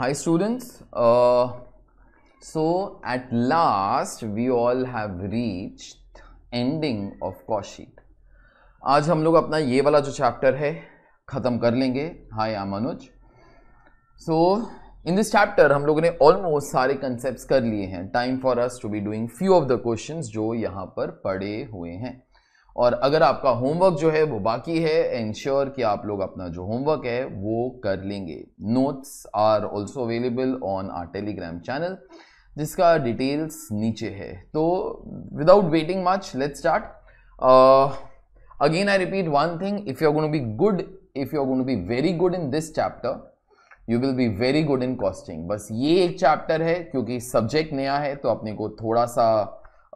hi students uh, so at last we all have reached ending of course आज हम लोग अपना ये वाला जो चैप्टर है ख़त्म कर लेंगे हाय आई अनुज सो इन दिस चैप्टर हम लोगों ने ऑलमोस्ट सारे कंसेप्ट कर लिए हैं time for us to be doing few of the questions जो यहाँ पर पड़े हुए हैं और अगर आपका होमवर्क जो है वो बाकी है इंश्योर कि आप लोग अपना जो होमवर्क है वो कर लेंगे notes are also available on our Telegram channel जिसका डिटेल्स नीचे है तो without waiting much let start again I repeat one thing if you are going be good if you are going be very good in this chapter you will be very good in costing बस ये एक chapter है क्योंकि subject नया है तो अपने को थोड़ा सा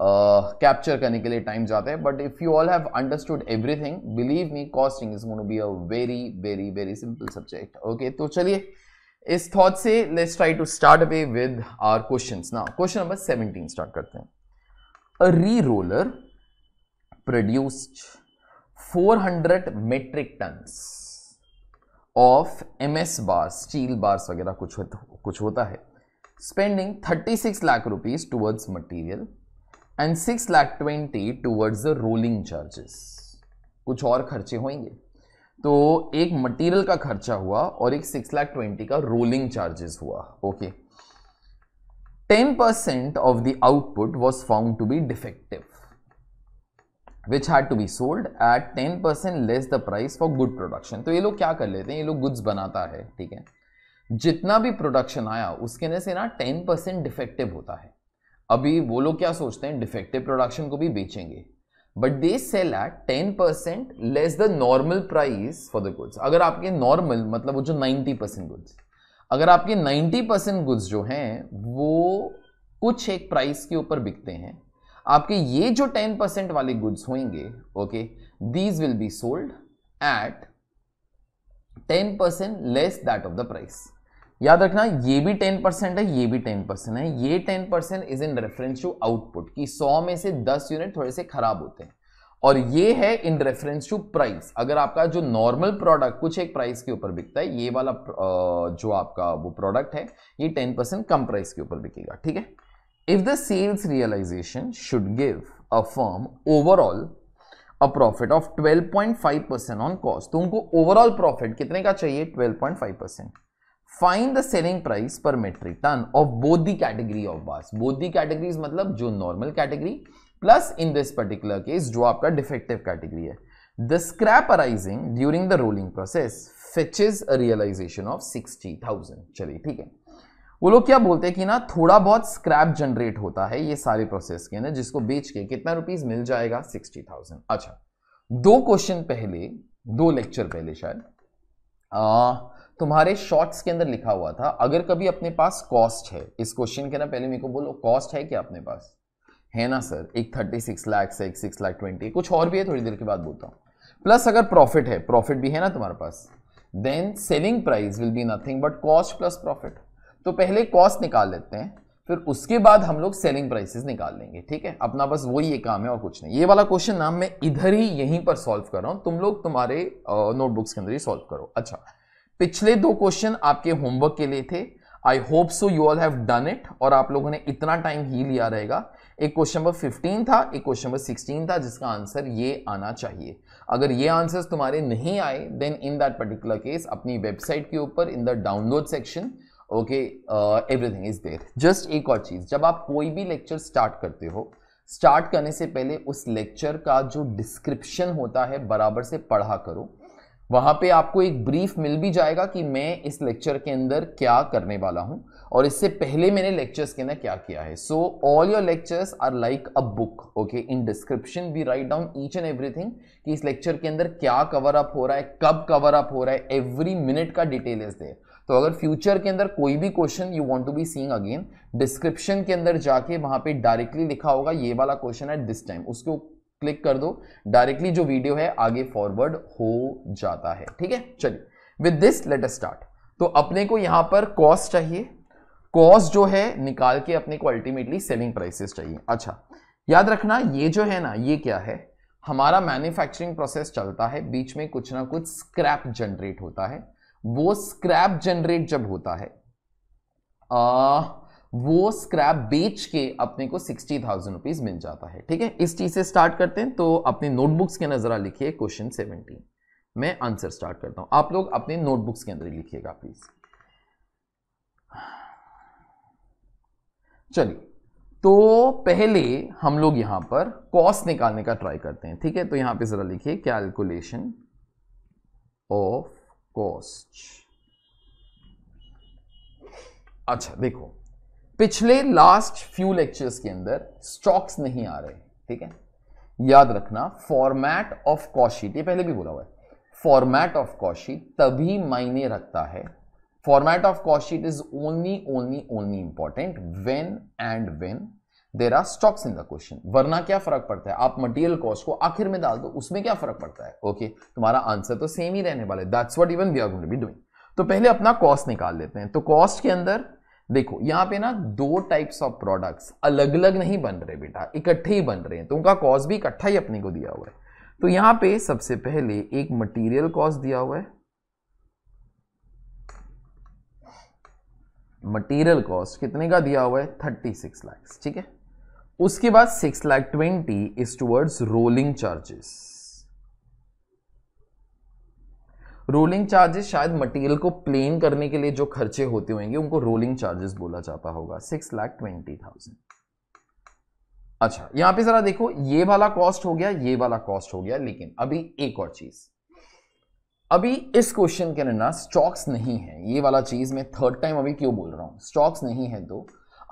कैप्चर करने के लिए टाइम जाते हैं but if you all have understood everything believe me costing is going be a very very very simple subject okay तो चलिए इस थॉट से let's try to start away with our question ना क्वेश्चन नंबर सेवनटीन स्टार्ट करते हैं a री roller produced 400 metric tons of M S bar steel bars वगैरह कुछ कुछ होता है spending 36 lakh rupees towards material and six lakh twenty towards the rolling charges कुछ और खर्चे होंगे तो एक मटेरियल का खर्चा हुआ और एक सिक्स लाख ट्वेंटी का रोलिंग चार्जेस हुआ okay ten percent of the output was found to be defective which had to be sold at ten percent less the price for good production तो ये लोग क्या कर लेते हैं ये लोग गुड्स बनाता है ठीक है जितना भी प्रोडक्शन आया उसके अंदर से ना टेन परसेंट डिफेक्टिव होता है अभी वो लोग क्या सोचते हैं डिफेक्टिव प्रोडक्शन को भी बेचेंगे but they sell at ten percent less the normal price for the goods अगर आपके नॉर्मल मतलब वो जो नाइन्टी परसेंट गुड्स अगर आपके नाइन्टी परसेंट गुड्स जो हैं वो कुछ एक प्राइस के ऊपर बिकते हैं आपके ये जो टेन परसेंट वाले गुड्स होंगे okay these will be sold at ten percent less that of the price याद रखना ये भी टेन परसेंट है ये भी टेन परसेंट है ये ten percent is in reference to output कि सौ में से दस यूनिट थोड़े से खराब होते हैं और ये है इन रेफरेंस टू प्राइस अगर आपका जो नॉर्मल प्रोडक्ट कुछ एक प्राइस के ऊपर बिकता है ये वाला जो आपका वो प्रोडक्ट है ये टेन परसेंट कम प्राइस के ऊपर बिकेगा ठीक है if the sales realization should give a firm overall a profit of 12.5 percent on cost तो उनको ओवरऑल प्रॉफिट कितने का चाहिए 12.5 percent find the selling price per metric ton of both the category of bars both the categories मतलब जो normal category plus in this particular case जो आपका defective category है the scrap arising during the rolling process fetches realization of sixty thousand चलिए ठीक है वो लोग क्या बोलते हैं कि ना थोड़ा बहुत स्क्रैप जनरेट होता है ये सारे प्रोसेस के ना जिसको बेच के कितना रुपीज मिल जाएगा सिक्सटी थाउजेंड अच्छा दो क्वेश्चन पहले दो लेक्चर पहले शायद आ, तुम्हारे शॉर्ट्स के अंदर लिखा हुआ था अगर कभी अपने पास कॉस्ट है इस क्वेश्चन के ना पहले मेरे को बोलो कॉस्ट है क्या अपने पास है ना सर एक थर्टी सिक्स लाख से एक सिक्स लाख ट्वेंटी कुछ और भी है थोड़ी देर के बाद बोलता हूँ प्लस अगर प्रॉफिट है प्रॉफिट भी है ना तुम्हारे पास then selling price will be nothing but cost plus profit तो पहले कॉस्ट निकाल लेते हैं फिर उसके बाद हम लोग सेलिंग प्राइसेस निकाल लेंगे ठीक है अपना बस वही ये काम है और कुछ नहीं ये वाला क्वेश्चन ना मैं इधर ही यहीं पर सॉल्व कर रहा हूँ तुम लोग तुम्हारे नोटबुक्स के अंदर ही सॉल्व करो अच्छा पिछले दो क्वेश्चन आपके होमवर्क के लिए थे I hope so you all have done it और आप लोगों ने इतना टाइम ही लिया रहेगा एक क्वेश्चन नंबर 15 था एक क्वेश्चन नंबर 16 था जिसका आंसर ये आना चाहिए अगर ये आंसर्स तुम्हारे नहीं आए then in that particular case अपनी वेबसाइट के ऊपर in the download section okay everything is there just एक और चीज़ जब आप कोई भी लेक्चर स्टार्ट करते हो स्टार्ट करने से पहले उस लेक्चर का जो डिस्क्रिप्शन होता है बराबर से पढ़ा करो वहां पे आपको एक ब्रीफ मिल भी जाएगा कि मैं इस लेक्चर के अंदर क्या करने वाला हूं और इससे पहले मैंने लेक्चर्स के अंदर क्या किया है so all your lectures are like a book okay in description we write down each and everything कि इस लेक्चर के अंदर क्या कवर अप हो रहा है कब कवर अप हो रहा है एवरी मिनट का डिटेल इज देर तो अगर फ्यूचर के अंदर कोई भी question you want to be seeing again description के अंदर जाके वहाँ पे डायरेक्टली लिखा होगा ये वाला क्वेश्चन है दिस टाइम उसके क्लिक कर दो डायरेक्टली जो वीडियो है आगे फॉरवर्ड हो जाता है ठीक है चलिए with this let us start तो अपने को यहां पर कॉस्ट चाहिए कॉस्ट जो है निकाल के अपने को अल्टीमेटली सेलिंग प्राइसेस चाहिए अच्छा याद रखना ये जो है ना ये क्या है हमारा मैन्युफैक्चरिंग प्रोसेस चलता है बीच में कुछ ना कुछ स्क्रैप जनरेट होता है वो स्क्रैप जनरेट जब होता है आ, वो स्क्रैप बेच के अपने को सिक्सटी थाउजेंड रुपीज मिल जाता है ठीक है इस चीज से स्टार्ट करते हैं तो अपने नोटबुक्स के अंदर जरा लिखिए क्वेश्चन सेवनटीन मैं आंसर स्टार्ट करता हूं आप लोग अपने नोटबुक्स के अंदर ही लिखिएगा प्लीज चलिए तो पहले हम लोग यहां पर कॉस्ट निकालने का ट्राई करते हैं ठीक है तो यहां पे जरा लिखिए कैलकुलेशन ऑफ कॉस्ट अच्छा देखो पिछले लास्ट फ्यू लेक्चर्स के अंदर स्टॉक्स नहीं आ रहे ठीक है याद रखना फॉर्मेट ऑफ कॉशीट ये पहले भी बोला हुआ है फॉर्मेट ऑफ कॉशीट तभी मायने रखता है format of cost sheet is only only only important when and when there are stocks in the question वरना क्या फर्क पड़ता है आप मटेरियल कॉस्ट को आखिर में डाल दो उसमें क्या फर्क पड़ता है ओके okay, तुम्हारा आंसर तो सेम ही रहने वाला है that's what even we are going to be doing तो पहले अपना कॉस्ट निकाल लेते हैं तो कॉस्ट के अंदर देखो यहां पे ना दो टाइप्स ऑफ प्रोडक्ट्स अलग अलग नहीं बन रहे बेटा इकट्ठे ही बन रहे हैं तो उनका कॉस्ट भी इकट्ठा ही अपने को दिया हुआ है तो यहां पे सबसे पहले एक मटेरियल कॉस्ट दिया हुआ है मटेरियल कॉस्ट कितने का दिया हुआ है थर्टी सिक्स ठीक है उसके बाद six lakh twenty is towards rolling charges rolling charges शायद मटेरियल को प्लेन करने के लिए जो खर्चे होते होंगे उनको रोलिंग चार्जेस बोला जाता होगा सिक्स लाख ट्वेंटी थाउजेंड अच्छा यहां पे जरा देखो ये वाला कॉस्ट हो गया ये वाला कॉस्ट हो गया लेकिन अभी एक और चीज अभी इस क्वेश्चन के ना स्टॉक्स नहीं है ये वाला चीज मैं थर्ड टाइम अभी क्यों बोल रहा हूं स्टॉक्स नहीं है तो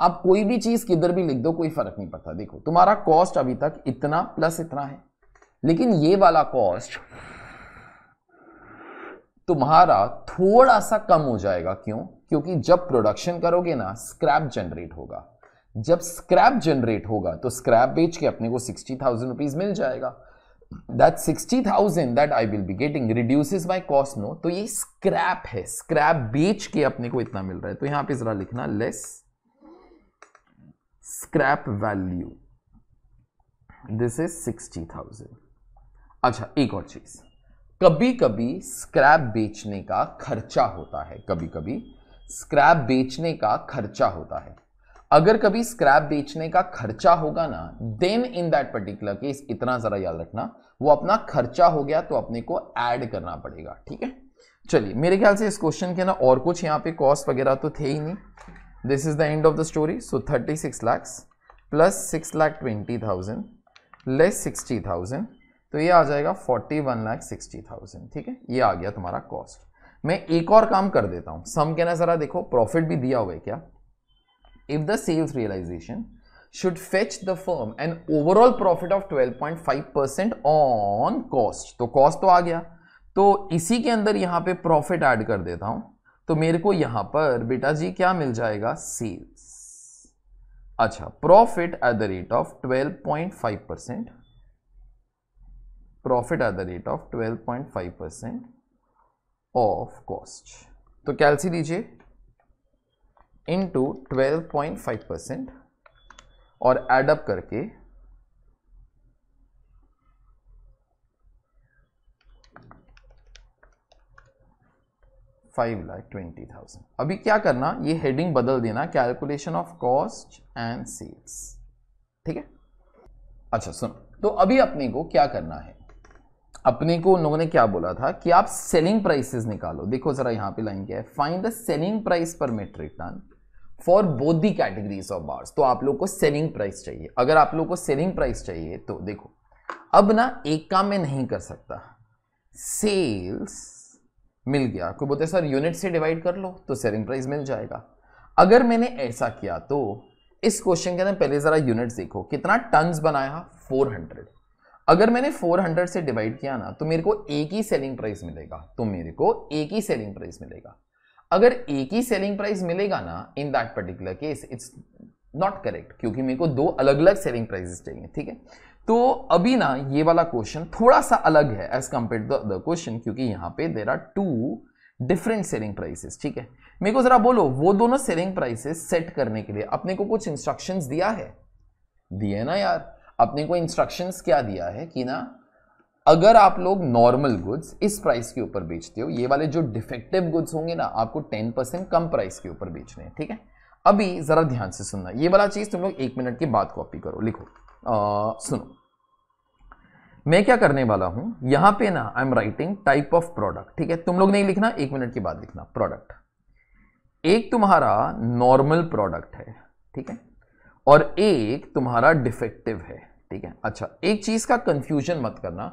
आप कोई भी चीज किधर भी लिख दो कोई फर्क नहीं पड़ता देखो तुम्हारा कॉस्ट अभी तक इतना प्लस इतना है लेकिन ये वाला कॉस्ट तुम्हारा थोड़ा सा कम हो जाएगा क्यों क्योंकि जब प्रोडक्शन करोगे ना स्क्रैप जनरेट होगा जब स्क्रैप जनरेट होगा तो स्क्रैप बेच के अपने को सिक्सटी थाउजेंड रुपीज मिल जाएगा that sixty thousand that I will be getting reduce my cost no तो ये स्क्रैप है स्क्रैप बेच के अपने को इतना मिल रहा है तो यहां पे जरा लिखना less scrap value this is sixty thousand अच्छा एक और चीज कभी कभी स्क्रैप बेचने का खर्चा होता है कभी कभी स्क्रैप बेचने का खर्चा होता है अगर कभी स्क्रैप बेचने का खर्चा होगा ना then in that particular case इतना जरा याद रखना वो अपना खर्चा हो गया तो अपने को ऐड करना पड़ेगा ठीक है चलिए मेरे ख्याल से इस क्वेश्चन के ना और कुछ यहाँ पे कॉस्ट वगैरह तो थे ही नहीं this is the end of the story so thirty six lakhs plus six lakh twenty thousand less sixty thousand तो ये आ जाएगा forty one lakh sixty thousand ठीक है ये आ गया तुम्हारा कॉस्ट मैं एक और काम कर देता हूँ सम कहना जरा देखो प्रॉफिट भी दिया हुआ है क्या if the sales realization firm and overall profit of twelve point five 12.5% on cost तो कॉस्ट तो आ गया तो इसी के अंदर यहां पे प्रॉफिट एड कर देता हूं तो मेरे को यहां पर बेटा जी क्या मिल जाएगा सेल्स अच्छा rate of twelve point five 12.5% the rate of twelve point 12.5 percent of cost तो कैलसी लीजिए इनटू 12.5 परसेंट और एडअप करके फाइव लाख ट्वेंटी थाउजेंड अभी क्या करना ये हेडिंग बदल देना calculation of cost and sales ठीक है अच्छा सुनो तो अभी अपने को क्या करना है अपने को उन लोगों ने क्या बोला था कि आप सेलिंग प्राइसेस निकालो देखो जरा यहां पे लाइन क्या है find the selling price per metric ton for both the categories of bars तो आप लोग को सेलिंग प्राइस चाहिए अगर आप लोग को सेलिंग प्राइस चाहिए तो देखो अब ना एक काम में नहीं कर सकता सेल्स मिल गया कोई बोलते सर यूनिट से डिवाइड कर लो तो सेलिंग प्राइस मिल जाएगा अगर मैंने ऐसा किया तो इस क्वेश्चन के अंदर पहले जरा यूनिट्स देखो कितना टन बनाया 400 अगर मैंने 400 से डिवाइड किया ना तो मेरे को एक ही सेलिंग प्राइस मिलेगा तो मेरे को एक ही सेलिंग प्राइस मिलेगा अगर एक ही सेलिंग प्राइस मिलेगा ना in that particular case it's not correct क्योंकि मेरे को दो अलग अलग सेलिंग प्राइजेस चाहिए ठीक है तो अभी ना ये वाला क्वेश्चन थोड़ा सा अलग है as compare to other question क्योंकि यहां पे there are two different selling prices ठीक है मेरे को जरा बोलो वो दोनों सेलिंग प्राइसेस सेट करने के लिए अपने को कुछ इंस्ट्रक्शंस दिया है दिए ना यार अपने को इंस्ट्रक्शंस क्या दिया है कि ना अगर आप लोग नॉर्मल गुड्स इस प्राइस के ऊपर बेचते हो ये वाले जो डिफेक्टिव गुड्स होंगे ना आपको टेन परसेंट कम प्राइस के ऊपर बेचने हैं ठीक है अभी ज़रा ध्यान से सुनना ये वाला चीज़ तुम लोग एक मिनट के बाद कॉपी करो लिखो आ, सुनो मैं क्या करने वाला हूं यहां पे ना I am writing type of product ठीक है तुम लोग नहीं लिखना एक मिनट के बाद लिखना प्रोडक्ट एक तुम्हारा नॉर्मल प्रोडक्ट है ठीक है और एक तुम्हारा डिफेक्टिव है ठीक है अच्छा एक चीज का कंफ्यूजन मत करना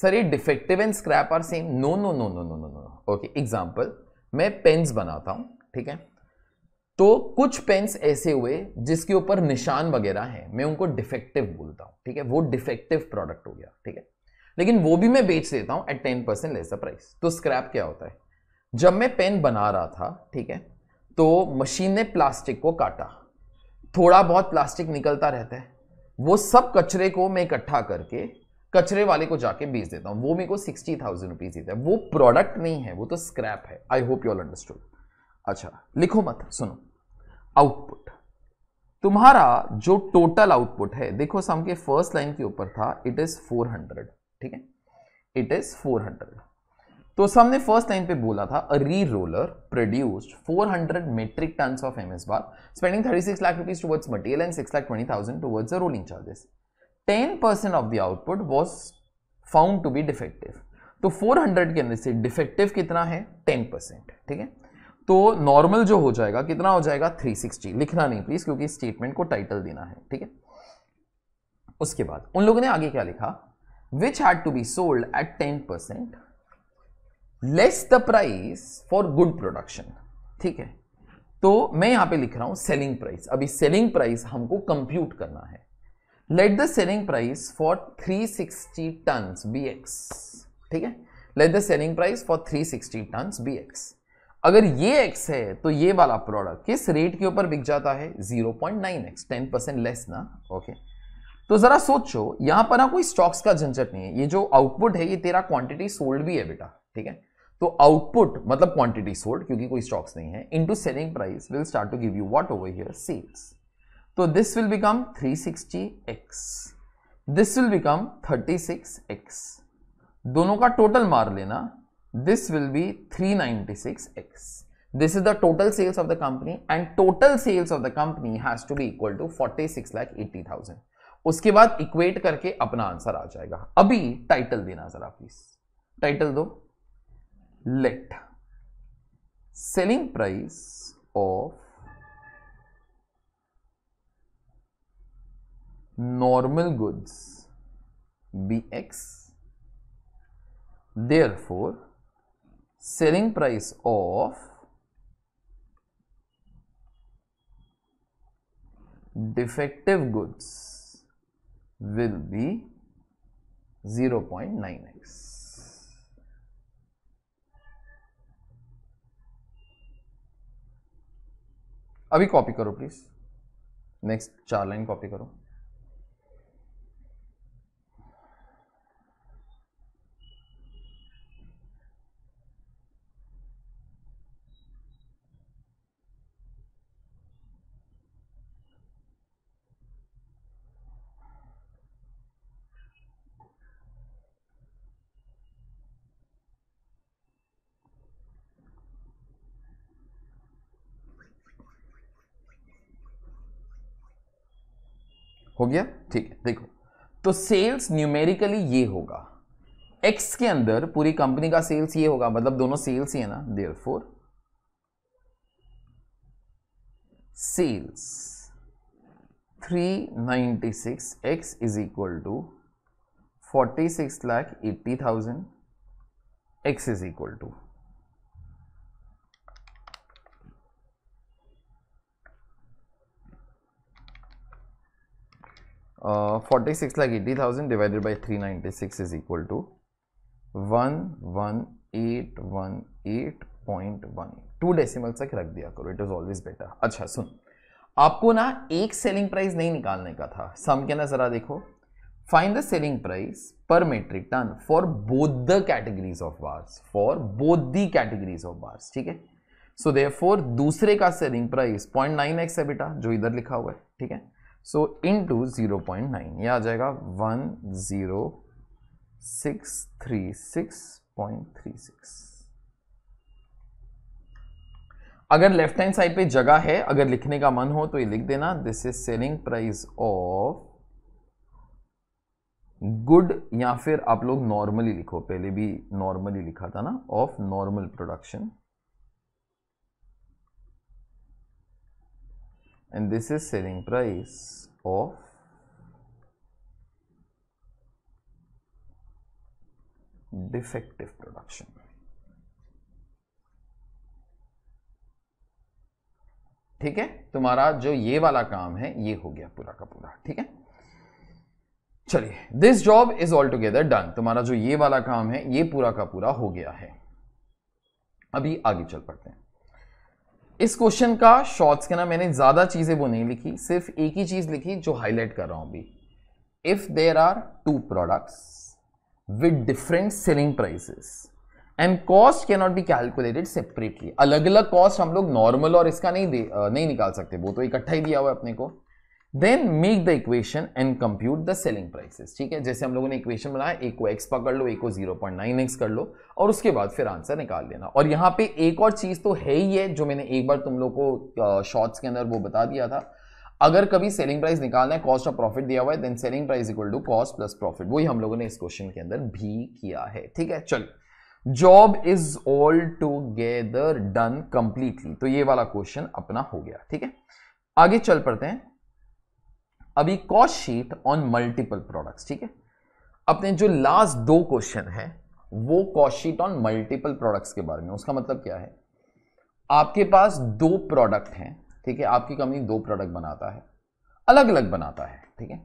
सर ये defective and scrap are same no no no no no no no okay example मैं पेन्स बनाता हूँ ठीक है तो कुछ पेन्स ऐसे हुए जिसके ऊपर निशान वगैरह है मैं उनको डिफेक्टिव बोलता हूँ ठीक है वो डिफेक्टिव प्रोडक्ट हो गया ठीक है लेकिन वो भी मैं बेच देता हूँ at ten percent less price तो स्क्रैप क्या होता है जब मैं पेन बना रहा था ठीक है तो मशीन ने प्लास्टिक को काटा थोड़ा बहुत प्लास्टिक निकलता रहता है वो सब कचरे को मैं इकट्ठा करके कचरे वाले को जाके बेच देता हूँ वो मेरे को सिक्सटी थाउजेंड रुपीज देता है वो प्रोडक्ट नहीं है वो तो स्क्रैप है I hope you all understood अच्छा लिखो मत सुनो आउटपुट तुम्हारा जो टोटल आउटपुट है देखो सम के फर्स्ट लाइन के ऊपर था इट इज फोर ठीक है इट इज फोर तो हमने फर्स्ट लाइन पे बोला था अ री roller produced 400 metric tons of M S bar spending 36 lakh rupees towards material and 6 lakh 20,000 towards the rolling charges 10% of the output was found to be defective तो 400 के अंदर से डिफेक्टिव कितना है 10% ठीक है तो नॉर्मल जो हो जाएगा कितना हो जाएगा 360 लिखना नहीं प्लीज क्योंकि स्टेटमेंट को टाइटल देना है ठीक है उसके बाद उन लोगों ने आगे क्या लिखा which had to be sold at ten percent less the price for good production ठीक है तो मैं यहां पे लिख रहा हूं सेलिंग प्राइस अभी सेलिंग प्राइस हमको कंप्यूट करना है let the selling price for 360 ton be X ठीक है let the selling price for 360 ton be X अगर ये एक्स है तो ये वाला प्रोडक्ट किस रेट के ऊपर बिक जाता है 0.9x 10 परसेंट लेस ना ओके तो जरा सोचो यहां पर ना कोई स्टॉक्स का झंझट नहीं है ये जो आउटपुट है ये तेरा क्वांटिटी सोल्ड भी है बेटा ठीक है तो आउटपुट मतलब क्वांटिटी सोल्ड क्योंकि कोई स्टॉक्स नहीं है into selling price will start to give you what over here sales तो this will become 360x this will become 36x दोनों का टोटल मार लेना this will be 396x this is the total sales of the company and total sales of the company has to be equal to 46 lakh 80,000 उसके बाद equate करके अपना answer आ जाएगा अभी टाइटल देना जरा प्लीज टाइटल दो let selling price of normal goods be x therefore selling price of defective goods will be 0.9x अभी कॉपी करो प्लीज नेक्स्ट चार लाइन कॉपी करो हो गया ठीक है देखो तो सेल्स न्यूमेरिकली ये होगा एक्स के अंदर पूरी कंपनी का सेल्स ये होगा मतलब दोनों सेल्स ही है ना there four sales is equal to forty six lakh eighty thousand X is equal to six lakh eighty thousand divided by three ninety six is equal to decimals तक रख दिया करो इट इज ऑलवेज बेटर अच्छा सुन आपको ना एक सेलिंग प्राइस नहीं निकालने का था सम के ना जरा देखो find the selling price per metric ton for both the categories of bars for both the categories of bars ठीक है सो देयरफॉर दूसरे का selling price point nine X है बेटा जो इधर लिखा हुआ है ठीक है so into zero point nine यह आ जाएगा one zero six three six point three six अगर लेफ्ट हैंड साइड पे जगह है अगर लिखने का मन हो तो ये लिख देना this is selling price of good या फिर आप लोग नॉर्मली लिखो पहले भी नॉर्मली लिखा था ना of normal production and this is selling price of defective production ठीक है तुम्हारा जो ये वाला काम है ये हो गया पूरा का पूरा ठीक है चलिए this job is all together done तुम्हारा जो ये वाला काम है ये पूरा का पूरा हो गया है अभी आगे चल पड़ते हैं इस क्वेश्चन का शॉर्ट्स के ना मैंने ज़्यादा चीज़ें वो नहीं लिखी सिर्फ एक ही चीज़ लिखी जो हाईलाइट कर रहा हूँ अभी if there are two products with different selling prices and cost can not be calculated separately अलग अलग कॉस्ट हम लोग नॉर्मल और इसका नहीं दे नहीं निकाल सकते वो तो इकट्ठा ही दिया हुआ है अपने को then make the equation and compute the selling prices ठीक है जैसे हम लोगों ने इक्वेशन बनाया ए को एक्स पकड़ लो ए को जीरो पॉइंट नाइन एक्स कर लो और उसके बाद फिर आंसर निकाल लेना और यहाँ पे एक और चीज़ तो है ही है जो मैंने एक बार तुम लोग को शॉर्ट्स के अंदर वो बता दिया था अगर कभी सेलिंग प्राइस निकालना है कॉस्ट ऑफ प्रॉफिट दिया हुआ है then selling price equal to cost plus profit वही हम लोगों ने इस क्वेश्चन के अंदर भी किया है ठीक है चलो job is all together done completely तो ये वाला क्वेश्चन अपना हो गया ठीक है आगे चल पड़ते हैं अभी cost sheet on multiple products ठीक है अपने जो लास्ट दो क्वेश्चन है वो cost sheet on multiple products के बारे में उसका मतलब क्या है आपके पास दो प्रोडक्ट हैं ठीक है आपकी कंपनी दो प्रोडक्ट बनाता है अलग अलग बनाता है ठीक है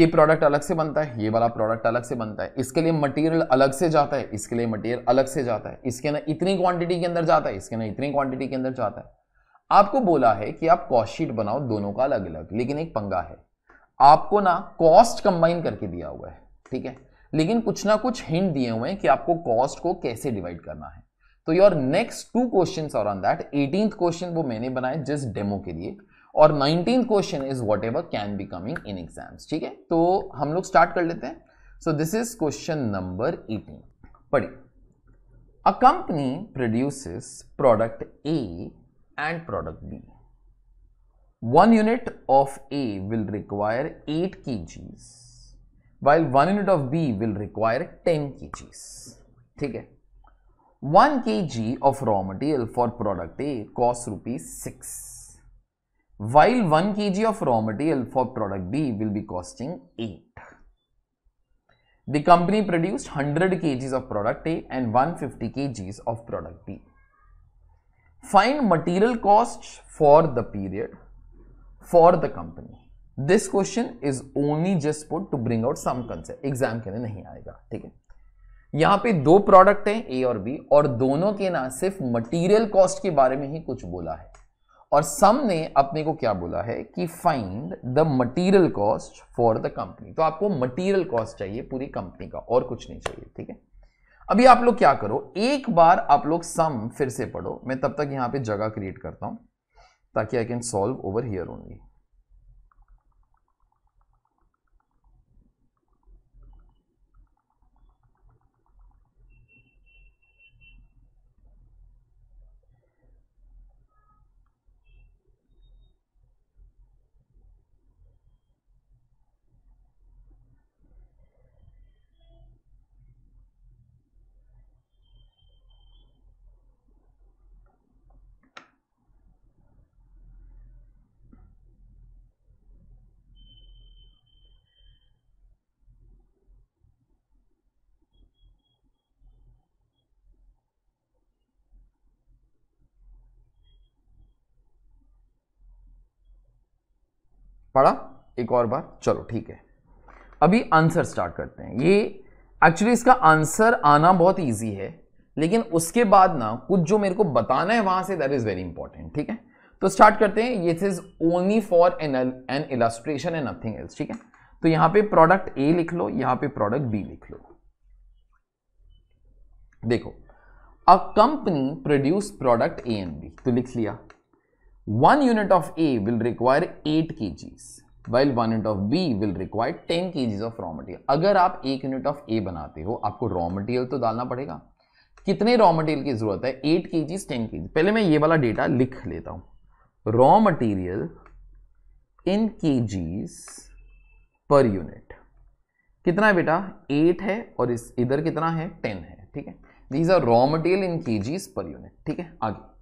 ये प्रोडक्ट अलग से बनता है ये वाला प्रोडक्ट अलग से बनता है इसके लिए मटेरियल अलग से जाता है इसके लिए मटेरियल अलग से जाता है इसके ना इतनी क्वांटिटी के अंदर जाता है इसके ना इतनी क्वांटिटी के अंदर जाता है आपको बोला है कि आप कॉस्ट शीट बनाओ दोनों का अलग अलग लेकिन एक पंगा है आपको ना कॉस्ट कंबाइन करके दिया हुआ है ठीक है लेकिन कुछ ना कुछ हिंट दिए हुए हैं कि आपको कॉस्ट को कैसे डिवाइड करना है तो योर नेक्स्ट टू क्वेश्चन और ऑन दैट एटीन क्वेश्चन वो मैंने बनाए जस्ट डेमो के लिए और nineteen question is whatever can be coming in exams ठीक है तो हम लोग स्टार्ट कर लेते हैं so this is question number eighteen पढ़िए a company produces product A and product B. One unit of A will require 8 kgs while one unit of B will require 10 kgs. ठीक है 1 kg of raw material for product A costs rupees 6 while 1 kg of raw material for product B will be costing 8. The company produced 100 kgs of product A and 150 kgs of product B. Find material cost for the period for the company this question is only just put to bring out some concept exam के लिए नहीं आएगा ठीक है यहां पे दो product हैं ए और बी और दोनों के ना सिर्फ मटेरियल कॉस्ट के बारे में ही कुछ बोला है और सम ने अपने को क्या बोला है कि find the material cost for the company तो आपको मटेरियल कॉस्ट चाहिए पूरी कंपनी का और कुछ नहीं चाहिए ठीक है अभी आप लोग क्या करो एक बार आप लोग सम फिर से पढ़ो मैं तब तक यहां पे जगह क्रिएट करता हूं ताकि I can solve over here only पढ़ा एक और बार चलो ठीक है अभी आंसर स्टार्ट करते हैं ये एक्चुअली इसका आंसर आना बहुत ईजी है लेकिन उसके बाद ना कुछ जो मेरे को बताना है वहां say that is very important ठीक है तो स्टार्ट करते हैं ये is only for an an illustration and nothing else ठीक है तो यहां पे प्रोडक्ट ए लिख लो यहां पे प्रोडक्ट बी लिख लो देखो a company produce product A and B तो लिख लिया one unit of A will require 8 kgs while one unit of B will require 10 kgs of raw material. अगर आप एक यूनिट ऑफ ए बनाते हो आपको रॉ मटेरियल तो डालना पड़ेगा कितने रॉ मटेरियल की जरूरत है 8 kgs 10 kgs पहले मैं ये वाला डेटा लिख लेता हूं raw material in kgs per unit कितना है बेटा 8 है और इस इधर कितना है 10 है ठीक है these are raw material in kgs per unit ठीक है आगे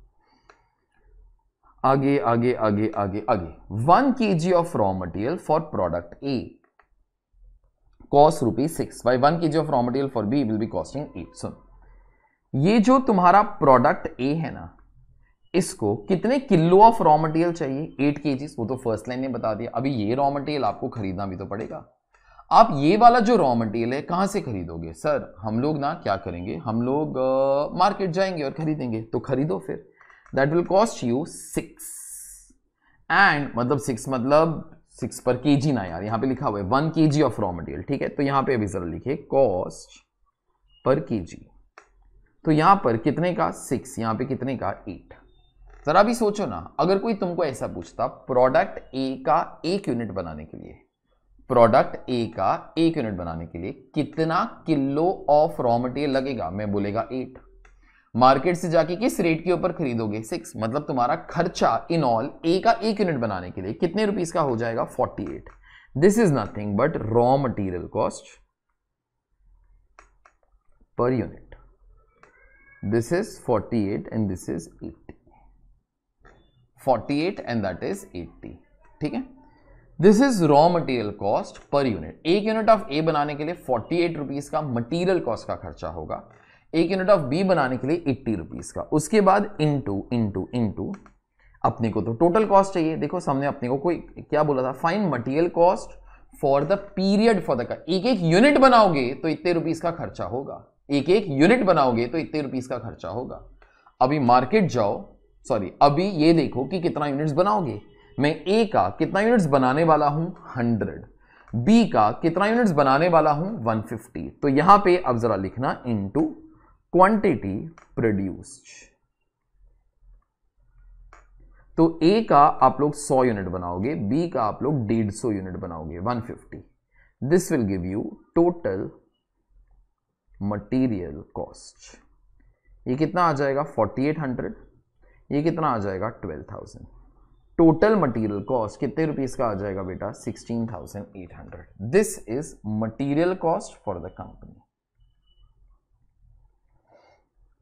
आगे आगे आगे आगे आगे one K G of raw material for product A cost rupee six by one K G of raw material for B will be costing at सुन ये जो तुम्हारा प्रोडक्ट ए है ना इसको कितने किलो ऑफ रॉ मटेरियल चाहिए एट के वो तो फर्स्ट लाइन ने बता दिया अभी ये रॉ मटेरियल आपको खरीदना भी तो पड़ेगा आप ये वाला जो रॉ मटेरियल है कहां से खरीदोगे सर हम लोग ना क्या करेंगे हम लोग मार्केट जाएंगे और खरीदेंगे तो खरीदो फिर that will cost you six and मतलब सिक्स मतलब सिक्स पर के जी ना यार यहां पे लिखा हुआ है one K G of raw material ठीक है तो यहां पे अभी जरा लिखे कॉस्ट पर के जी तो यहां पर कितने का सिक्स यहाँ पे कितने का एट जरा भी सोचो ना अगर कोई तुमको ऐसा पूछता प्रोडक्ट ए का एक यूनिट बनाने के लिए प्रोडक्ट ए का एक यूनिट बनाने के लिए कितना किलो ऑफ रॉ मटेरियल लगेगा मैं बोलेगा एट मार्केट से जाके किस रेट के ऊपर खरीदोगे सिक्स मतलब तुम्हारा खर्चा इन ऑल ए का एक यूनिट बनाने के लिए कितने रुपीज का हो जाएगा forty eight this is nothing but raw material cost per unit this is forty eight and this is eighty forty eight and that is eighty ठीक है this is raw material cost per unit एक यूनिट of A बनाने के लिए forty eight rupees का material cost का खर्चा होगा एक यूनिट ऑफ बी बनाने के लिए एट्टी रुपीज़ का उसके बाद इंटू इंटू इंटू अपने को तो टोटल कॉस्ट चाहिए देखो सामने अपने को कोई क्या बोला था fine material cost for the period for the एक एक यूनिट बनाओगे तो इतने रुपीज का खर्चा होगा एक एक यूनिट बनाओगे तो इतने रुपीज का खर्चा होगा अभी मार्केट जाओ सॉरी अभी ये देखो कि कितना यूनिट्स बनाओगे मैं ए का कितना यूनिट्स बनाने वाला हूं हंड्रेड बी का कितना यूनिट्स बनाने वाला हूं 150 तो यहां पे अब जरा लिखना इनटू quantity प्रोड्यूस्ड तो ए का आप लोग 100 यूनिट बनाओगे बी का आप लोग 150 यूनिट बनाओगे 150 this will give you total material cost ये कितना आ जाएगा 4800 ये कितना आ जाएगा 12000 टोटल मटेरियल कॉस्ट कितने रुपीज का आ जाएगा बेटा 16800 this is material cost for the company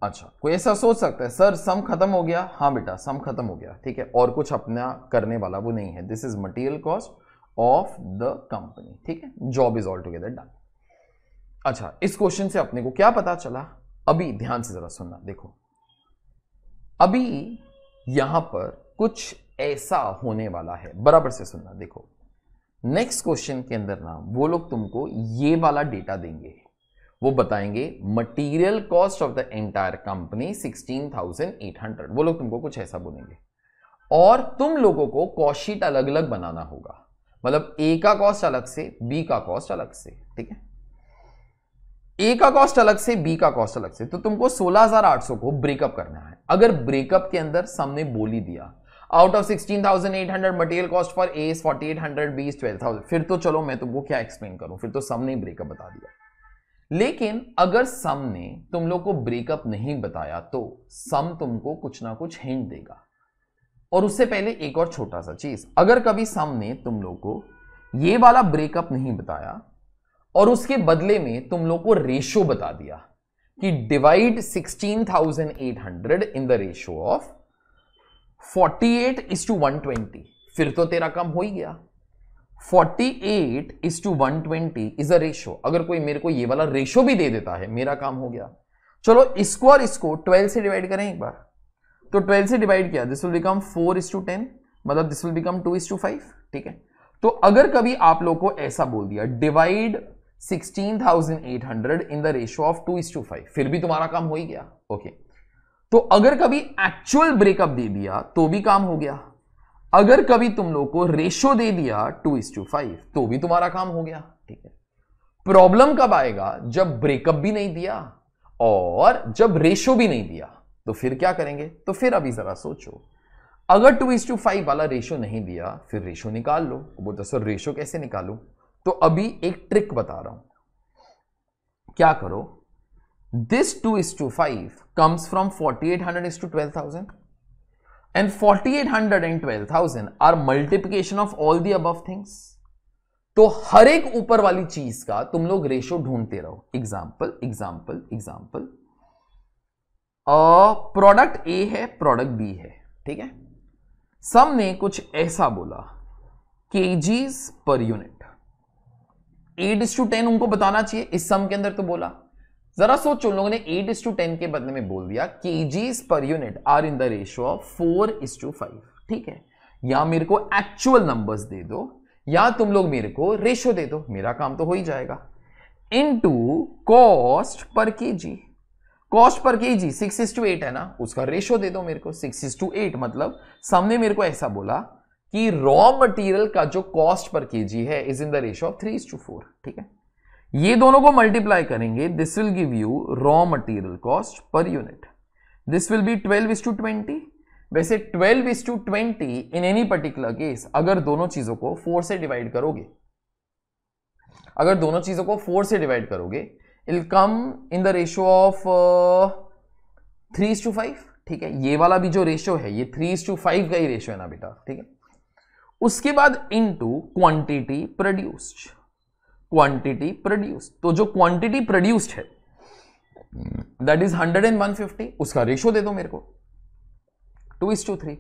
अच्छा कोई ऐसा सोच सकता है सर सम खत्म हो गया हाँ बेटा सम खत्म हो गया ठीक है और कुछ अपना करने वाला वो नहीं है this is material cost of the company ठीक है job is all together done अच्छा इस क्वेश्चन से अपने को क्या पता चला अभी ध्यान से जरा सुनना देखो अभी यहां पर कुछ ऐसा होने वाला है बराबर से सुनना देखो नेक्स्ट क्वेश्चन के अंदर ना वो लोग तुमको ये वाला डेटा देंगे वो बताएंगे material cost of the entire company 16,800 वो लोग तुमको कुछ ऐसा बोलेंगे और तुम लोगों को कॉस्टशीट अलग अलग बनाना होगा मतलब ए का कॉस्ट अलग से बी का कॉस्ट अलग से ठीक है ए का कॉस्ट अलग से बी का कॉस्ट अलग से तो तुमको 16,800 को ब्रेकअप करना है अगर ब्रेकअप के अंदर सामने बोली दिया out of 16,800 material cost for A is 4800 B is 12000 फिर तो चलो मैं तुमको क्या एक्सप्लेन करूं फिर तो सबने ब्रेकअप बता दिया लेकिन अगर सम ने तुम लोग को ब्रेकअप नहीं बताया तो सम तुमको कुछ ना कुछ हिंट देगा और उससे पहले एक और छोटा सा चीज अगर कभी सम ने तुम लोग को ये वाला ब्रेकअप नहीं बताया और उसके बदले में तुम लोग को रेशो बता दिया कि divide 16,800 in the ratio of 48 eight is to one फिर तो तेरा कम हो ही गया 48 is to 120 is a ratio अगर कोई मेरे को ये वाला रेशो भी दे देता है मेरा काम हो गया चलो इसको और इसको 12 से डिवाइड करें एक बार तो 12 से डिवाइड किया this will become 4 is to ten मतलब this will become 2 is to five ठीक है तो अगर कभी आप लोग को ऐसा बोल दिया divide 16,800 in the ratio of 2 is to five फिर भी तुम्हारा काम हो ही गया ओके okay. तो अगर कभी एक्चुअल ब्रेकअप दे दिया तो भी काम हो गया अगर कभी तुम लोग को रेशो दे दिया टू इज टू फाइव तो भी तुम्हारा काम हो गया ठीक है प्रॉब्लम कब आएगा जब ब्रेकअप भी नहीं दिया और जब रेशो भी नहीं दिया तो फिर क्या करेंगे तो फिर अभी जरा सोचो अगर टू इज टू फाइव वाला रेशो नहीं दिया फिर रेशो निकाल लो बोलते सर रेशो कैसे निकालू तो अभी एक ट्रिक बता रहा हूं क्या करो this two is to five comes from forty eight hundred is to twelve thousand and 4800 and 12000 are multiplication of all the above things तो हर एक ऊपर वाली चीज का तुम लोग रेशियो ढूंढते रहो example example example product A है प्रोडक्ट बी है ठीक है सम ने कुछ ऐसा बोला kgs per unit eight is to ten उनको बताना चाहिए इस सम के अंदर तो बोला जरा सोचो उन लोगों ने एट इज टू टेन के बदले में बोल दिया K G per unit are in the ratio of four is to five ठीक है या मेरे को एक्चुअल नंबर्स दे दो या तुम लोग मेरे को रेशो दे दो मेरा काम तो हो ही जाएगा इन to cost per K ji cost per K G six is to eight है ना उसका रेशो दे दो मेरे को सिक्स इज टू एट मतलब सामने मेरे को ऐसा बोला कि रॉ मटेरियल का जो कॉस्ट पर के जी है is in the ratio of three is to four ठीक है ये दोनों को मल्टीप्लाई करेंगे this will give you raw material cost per unit this will be twelve is to twenty वैसे twelve is to twenty in any particular case अगर दोनों चीजों को फोर से डिवाइड करोगे अगर दोनों चीजों को फोर से डिवाइड करोगे I'll come in the ratio of three is to five ठीक है ये वाला भी जो रेशियो है ये थ्री इज टू फाइव का ही रेशियो है ना बेटा ठीक है उसके बाद into quantity produced quantity produce तो जो क्वांटिटी प्रोड्यूस्ड है that is hundred and one fifty उसका रेशो दे दो मेरे को टू इज टू थ्री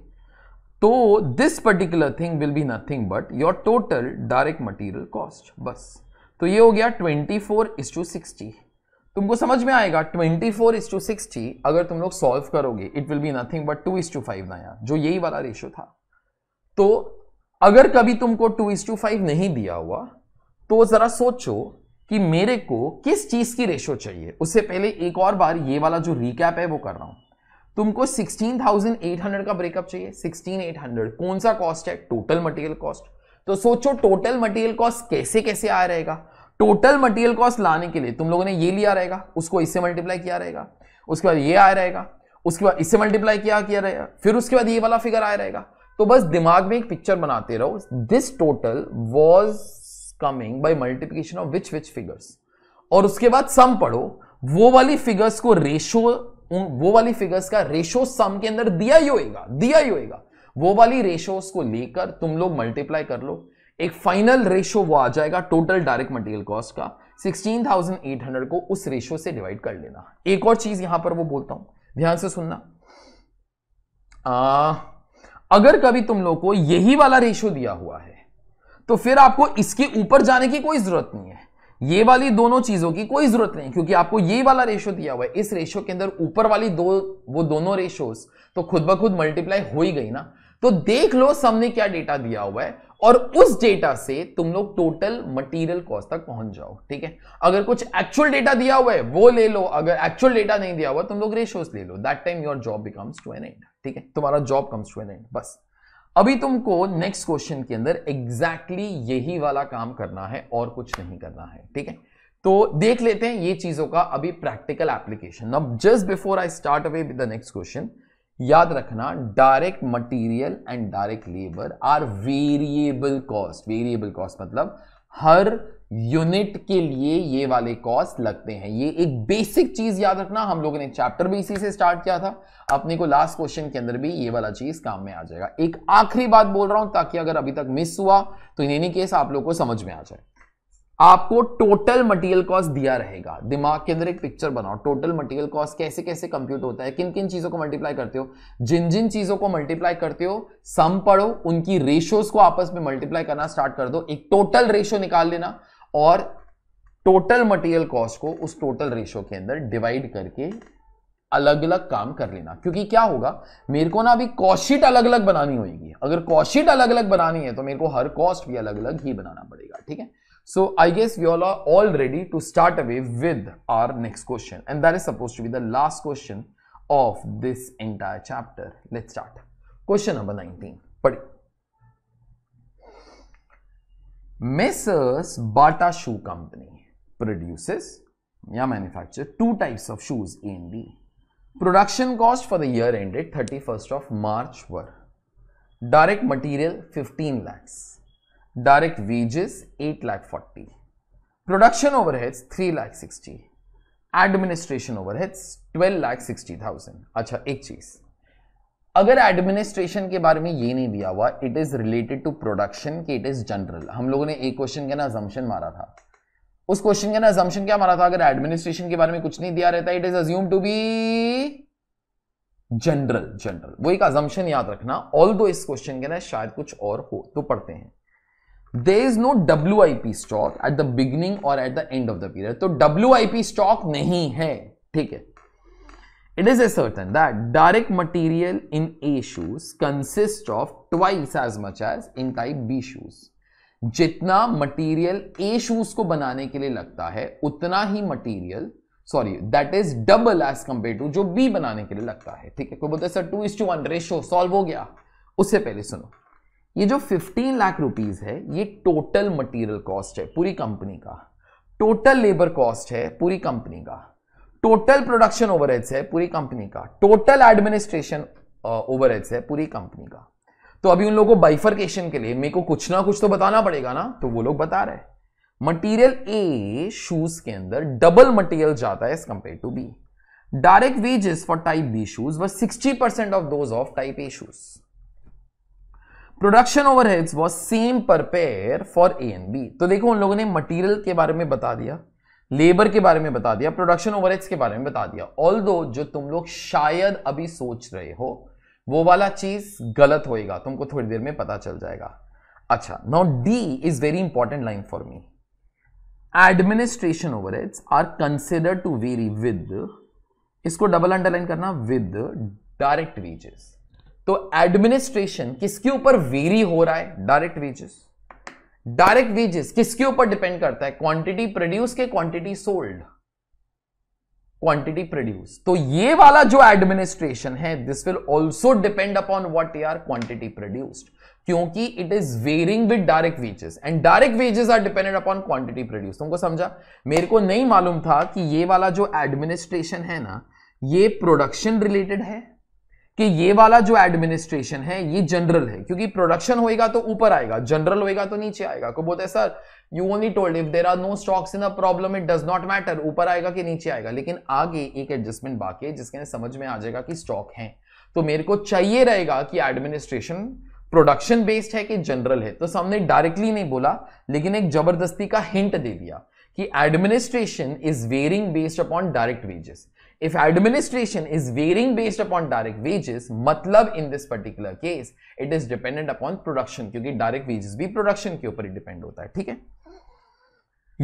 तो this particular thing will be nothing but your total direct material cost बस तो ये हो गया twenty four is to sixty तुमको समझ में आएगा twenty four is to sixty अगर तुम लोग सॉल्व करोगे it will be nothing but two is to five ना यार जो यही वाला रेशियो था तो अगर कभी तुमको टू इज टू फाइव नहीं दिया हुआ तो जरा सोचो कि मेरे को किस चीज की रेशो चाहिए उससे पहले एक और बार ये वाला जो रिकैप है वो कर रहा हूं तुमको 16,800 का ब्रेकअप चाहिए 16,800 कौन सा कॉस्ट है टोटल मटेरियल कॉस्ट तो सोचो टोटल मटेरियल कॉस्ट कैसे कैसे आया रहेगा टोटल मटेरियल कॉस्ट लाने के लिए तुम लोगों ने ये लिया रहेगा उसको इससे मल्टीप्लाई किया रहेगा उसके बाद ये आया रहेगा उसके बाद इससे मल्टीप्लाई किया किया रहेगा फिर उसके बाद ये वाला फिगर आया रहेगा तो बस दिमाग में एक पिक्चर बनाते रहो this total was coming by multiplication of which which figures और उसके बाद सम पढ़ो वो वाली फिगर्स को रेशो वो वाली फिगर्स का रेशो सम के अंदर दिया ही होएगा दिया ही होएगा वो वाली रेशोस को लेकर तुम लोग मल्टीप्लाई कर लो एक फाइनल रेशो वो आ जाएगा टोटल डायरेक्ट मटेरियल कॉस्ट का 16,800 को उस रेशो से डिवाइड कर लेना एक और चीज यहां पर वो बोलता हूं ध्यान से सुनना आ, अगर कभी तुम लोग को यही वाला रेशो दिया हुआ है तो फिर आपको इसके ऊपर जाने की कोई जरूरत नहीं है ये वाली दोनों चीजों की कोई जरूरत नहीं क्योंकि आपको ये वाला रेशो दिया हुआ है इस रेशो के अंदर ऊपर वाली दो वो दोनों रेशोस तो खुद ब खुद मल्टीप्लाई हो ही गई ना तो देख लो सबने क्या डेटा दिया हुआ है और उस डेटा से तुम लोग टोटल मटेरियल कॉस्ट तक पहुंच जाओ ठीक है अगर कुछ एक्चुअल डेटा दिया हुआ है वो ले लो अगर एक्चुअल डेटा नहीं दिया हुआ तुम लोग रेशोस ले लो that time your job becomes to an end ठीक है तुम्हारा job comes to an end बस अभी तुमको नेक्स्ट क्वेश्चन के अंदर एग्जैक्टली exactly यही वाला काम करना है और कुछ नहीं करना है ठीक है तो देख लेते हैं ये चीजों का अभी प्रैक्टिकल एप्लीकेशन अब just before I start away with the next question याद रखना direct material and direct labour are variable cost variable cost मतलब हर यूनिट के लिए ये वाले कॉस्ट लगते हैं ये एक बेसिक चीज याद रखना हम लोगों ने चैप्टर भी इसी से स्टार्ट किया था अपने को लास्ट क्वेश्चन के अंदर भी ये वाला चीज काम में आ जाएगा एक आखिरी बात बोल रहा हूं ताकि अगर अभी तक मिस हुआ तो इन एनी केस आप लोग को समझ में आ जाए आपको टोटल मटेरियल कॉस्ट दिया रहेगा दिमाग के अंदर एक पिक्चर बनाओ टोटल मटेरियल कॉस्ट कैसे कैसे कंप्यूट होता है किन किन चीजों को मल्टीप्लाई करते हो जिन जिन चीजों को मल्टीप्लाई करते हो सम पढ़ो उनकी रेशियोज को आपस में मल्टीप्लाई करना स्टार्ट कर दो एक टोटल रेशियो निकाल लेना और टोटल मटेरियल कॉस्ट को उस टोटल रेशो के अंदर डिवाइड करके अलग अलग काम कर लेना क्योंकि क्या होगा मेरे को ना अभी कॉस्टशीट अलग अलग बनानी होगी अगर कॉस्टशीट अलग अलग बनानी है तो मेरे को हर कॉस्ट भी अलग अलग ही बनाना पड़ेगा ठीक है so I guess we all are all ready to start away with our next question and that is suppose to be the last question of this entire chapter let start question number nineteen पढ़ी Messrs. Bata Shoe Company produces yeah, manufacture two types of shoes A and B. Production cost for the year ended 31st of March were direct material 15 lakhs, direct wages 8 lakh 40, production overheads 3 lakh 60, administration overheads 12 lakh 60,000. अच्छा एक चीज अगर administration के बारे में ये नहीं दिया हुआ it is related to production कि इट इज जनरल हम लोगों ने एक क्वेश्चन के ना अजम्पन मारा था उस क्वेश्चन के ना अजम्पन क्या मारा था अगर एडमिनिस्ट्रेशन के बारे में कुछ नहीं दिया रहता it is assume to be general general वो एक अजम्पन याद रखना ऑल दो इस क्वेश्चन के ना शायद कुछ और हो तो पढ़ते हैं there is no W I P stock at the beginning और at the end of the period तो डब्ल्यू आई पी स्टॉक नहीं है ठीक है It is ascertained that direct material in A shoes consists of twice as much as in type B shoes. जितना material A shoes को बनाने के लिए लगता है उतना ही material sorry that is double as compare to जो बी बनाने के लिए लगता है ठीक है कोई बोलता है sir two is to one ratio solve हो गया उससे पहले सुनो ये जो 15 लाख रुपीस है ये टोटल मटेरियल कॉस्ट है पूरी कंपनी का टोटल लेबर कॉस्ट है पूरी कंपनी का टोटल प्रोडक्शन ओवरहेड्स है पूरी कंपनी का टोटल एडमिनिस्ट्रेशन ओवरहेड्स है पूरी कंपनी का तो अभी उन लोगों को बाइफरकेशन के लिए मेरे को कुछ ना कुछ तो बताना पड़ेगा ना तो वो लोग बता रहे मटेरियल ए शूज के अंदर डबल मटेरियल जाता है as compare to B direct wages for type B shoes were 60 percent of those of type A shoes production overheads was same per pair for A and B तो देखो उन लोगों ने material के बारे में बता दिया लेबर के बारे में बता दिया प्रोडक्शन ओवरहेड्स के बारे में बता दिया ऑल जो तुम लोग शायद अभी सोच रहे हो वो वाला चीज गलत होएगा तुमको थोड़ी देर में पता चल जाएगा अच्छा now D is very important line for me administration overheads are consider to vary with इसको डबल अंडरलाइन करना विद डायरेक्ट वेजेस तो एडमिनिस्ट्रेशन किसके ऊपर वेरी हो रहा है डायरेक्ट वेजेस डायरेक्ट वेजेस किसके ऊपर डिपेंड करता है क्वांटिटी प्रोड्यूस के क्वांटिटी सोल्ड क्वांटिटी प्रोड्यूस तो ये वाला जो एडमिनिस्ट्रेशन है this will also depend upon what are quantity produced क्योंकि इट इज varying with direct wages and direct wages are dependent upon quantity produce तुमको समझा मेरे को नहीं मालूम था कि ये वाला जो एडमिनिस्ट्रेशन है ना ये प्रोडक्शन रिलेटेड है कि ये वाला जो एडमिनिस्ट्रेशन है ये जनरल है क्योंकि प्रोडक्शन होएगा तो ऊपर आएगा जनरल होएगा तो नीचे आएगा को बोलते हैं sir you only told if there are no stocks in a problem it does not matter ऊपर आएगा कि नीचे आएगा लेकिन आगे एक एडजस्टमेंट बाकी है जिसके समझ में आ जाएगा कि स्टॉक है तो मेरे को चाहिए रहेगा कि एडमिनिस्ट्रेशन प्रोडक्शन बेस्ड है कि जनरल है तो सामने डायरेक्टली नहीं बोला लेकिन एक जबरदस्ती का हिंट दे दिया कि administration is varying based upon direct wages if administration is varying based upon direct wages मतलब in this particular case it is dependent upon production क्योंकि डायरेक्ट वेजेस भी प्रोडक्शन के ऊपर ही डिपेंड होता है ठीक है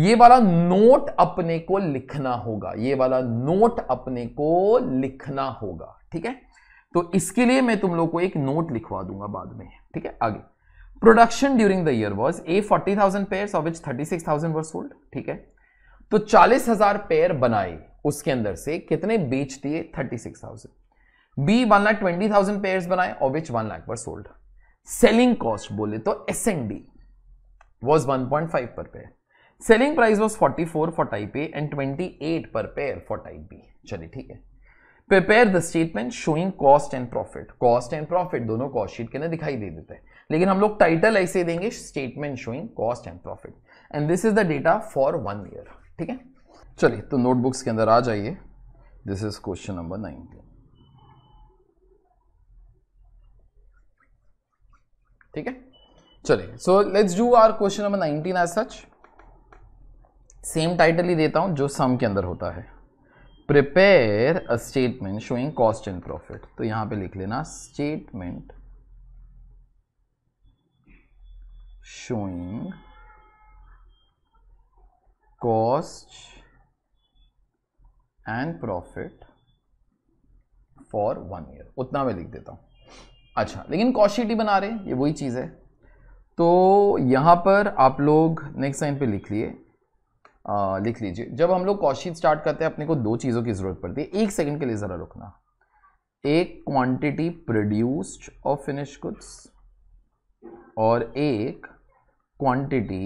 ये वाला नोट अपने को लिखना होगा ये वाला नोट अपने को लिखना होगा ठीक है तो इसके लिए मैं तुम लोग को एक नोट लिखवा दूंगा बाद में ठीक है आगे production during the year was a forty thousand pair of which thirty six thousand were sold ठीक है तो चालीस हजार पेयर बनाए उसके अंदर से कितने बेच दिए thirty six thousand B one lakh twenty thousand pair बनाए और विच वन लाख पर सोल्ड सेलिंग कॉस्ट बोले तो S and D was one point five per pair selling price was forty four for type A and twenty eight per pair for type B चलिए ठीक है prepare the statement showing cost and profit cost and profit दोनों cost sheet के अंदर दिखाई दे देते हैं लेकिन हम लोग टाइटल ऐसे देंगे statement showing cost and profit and this is the data for one year ठीक है चलिए तो नोटबुक्स के अंदर आ जाइए this is question number nineteen ठीक है चलिए so let's do our question number nineteen as such same title ही देता हूं जो सम के अंदर होता है prepare a statement showing cost and profit तो यहां पे लिख लेना statement showing cost and profit for one year उतना मैं लिख देता हूं अच्छा लेकिन कॉस्टशीट ही बना रहे ये वही चीज़ है तो यहां पर आप लोग नेक्स्ट साइन पे लिख लिए लिख लीजिए जब हम लोग कॉस्टशीट स्टार्ट करते हैं अपने को दो चीज़ों की ज़रूरत पड़ती है एक सेकंड के लिए ज़रा रुकना एक quantity produced of finish goods और एक क्वांटिटी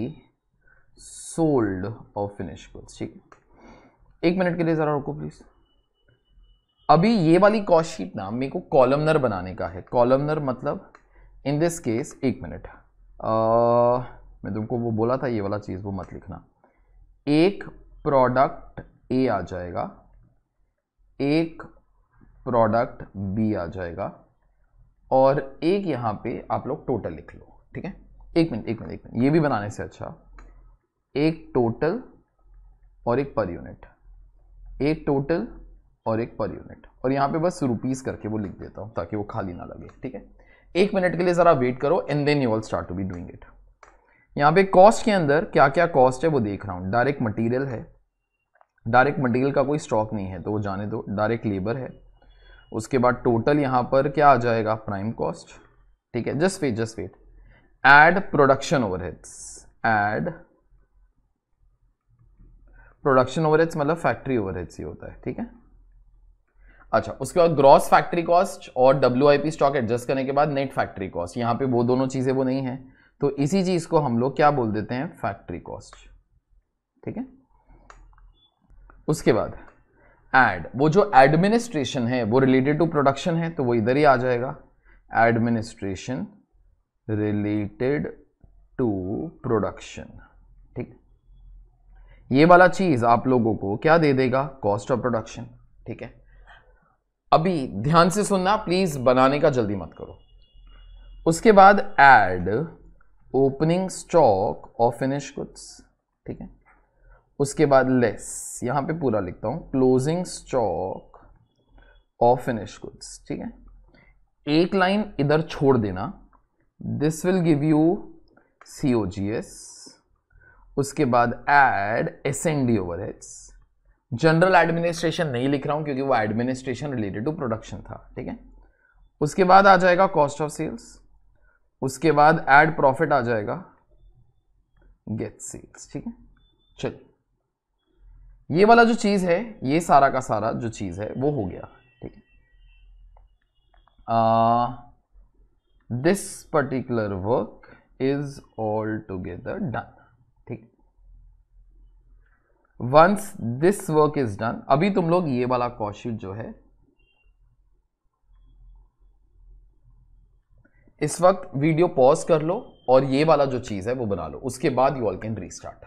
सोल्ड और फिनिश गुड्स ठीक है एक मिनट के लिए ज़रा रुको प्लीज़ अभी ये वाली कॉस्ट ना मेरे को कॉलमनर बनाने का है कॉलमनर मतलब इन दिस केस एक मिनट मैं तुमको वो बोला था ये वाला चीज़ वो मत लिखना एक प्रोडक्ट ए आ जाएगा एक प्रोडक्ट बी आ जाएगा और एक यहां पे आप लोग टोटल लिख लो ठीक है एक मिनट एक मिनट एक मिनट ये भी बनाने से अच्छा एक टोटल और एक पर यूनिट एक टोटल और एक पर यूनिट और यहां पे बस रुपीस करके वो लिख देता हूँ ताकि वो खाली ना लगे ठीक है एक मिनट के लिए ज़रा वेट करो and then you all start to be doing it यहाँ पे कॉस्ट के अंदर क्या क्या कॉस्ट है वो देख रहा हूँ डायरेक्ट मटेरियल है डायरेक्ट मटेरियल का कोई स्टॉक नहीं है तो वो जाने दो डायरेक्ट लेबर है उसके बाद टोटल यहां पर क्या आ जाएगा प्राइम कॉस्ट ठीक है just wait just wait add production overheads add production overheads मतलब फैक्ट्री ओवरहेड्स ही होता है ठीक है अच्छा उसके बाद ग्रॉस फैक्ट्री कॉस्ट और डब्ल्यू स्टॉक एडजस्ट करने के बाद नेट फैक्ट्री कॉस्ट यहाँ पे वो दोनों चीज़ें वो नहीं है तो इसी चीज़ को हम लोग क्या बोल देते हैं फैक्ट्री कॉस्ट ठीक है उसके बाद एड वो जो एडमिनिस्ट्रेशन है वो रिलेटेड टू प्रोडक्शन है तो वो इधर ही आ जाएगा एडमिनिस्ट्रेशन रिलेटेड टू प्रोडक्शन ये वाला चीज़ आप लोगों को क्या दे देगा कॉस्ट ऑफ प्रोडक्शन ठीक है अभी ध्यान से सुनना प्लीज़ बनाने का जल्दी मत करो उसके बाद add opening stock of finish goods ठीक है उसके बाद लेस यहां पे पूरा लिखता हूं closing stock of finish goods ठीक है एक लाइन इधर छोड़ देना this will give you COGS O G S उसके बाद add S D over general administration नहीं लिख रहा हूं क्योंकि वो एडमिनिस्ट्रेशन रिलेटेड टू प्रोडक्शन था ठीक है उसके बाद आ जाएगा कॉस्ट ऑफ सेल्स उसके बाद एड प्रॉफिट आ जाएगा गेट सेल्स ठीक है चलिए ये वाला जो चीज़ है ये सारा का सारा जो चीज़ है वो हो गया ठीक है this particular work is all together done once this work is done अभी तुम लोग ये वाला क्वेश्चन जो है इस वक्त वीडियो पॉज कर लो और ये वाला जो चीज है वो बना लो उसके बाद यू ऑल कैन रीस्टार्ट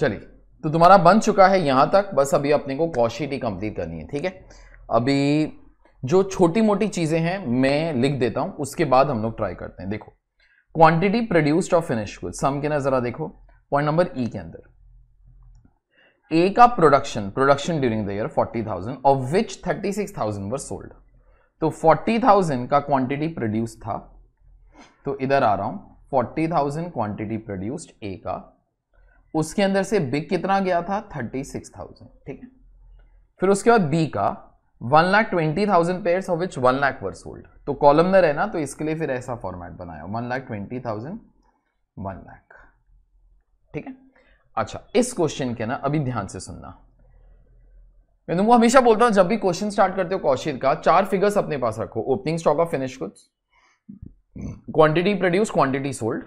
चलिए तो तुम्हारा बन चुका है यहां तक बस अभी अपने को कॉशीट ही कंप्लीट करनी है ठीक है अभी जो छोटी मोटी चीज़ें हैं मैं लिख देता हूं उसके बाद हम लोग ट्राई करते हैं देखो क्वांटिटी प्रोड्यूस्ड और फिनिश गुड सम के ना ज़रा देखो पॉइंट नंबर ई के अंदर ए का production production during the year 40,000 of which 36,000 were sold तो 40,000 का क्वांटिटी प्रोड्यूस था तो इधर आ रहा फोर्टी 40,000 क्वांटिटी प्रोड्यूस्ड ए का उसके अंदर से बिग कितना गया था 36,000 ठीक है फिर उसके बाद बी का one lakh twenty thousand pairs of which one lakh were sold तो कॉलमनर है ना तो इसके लिए फिर ऐसा फॉर्मेट बनाया one lakh twenty thousand one lakh ठीक है अच्छा इस क्वेश्चन के ना अभी ध्यान से सुनना मैं तुमको हमेशा बोलता हूं जब भी क्वेश्चन स्टार्ट करते हो कौशिक का चार फिगर्स अपने पास रखो opening stock of finish goods quantity produce quantity sold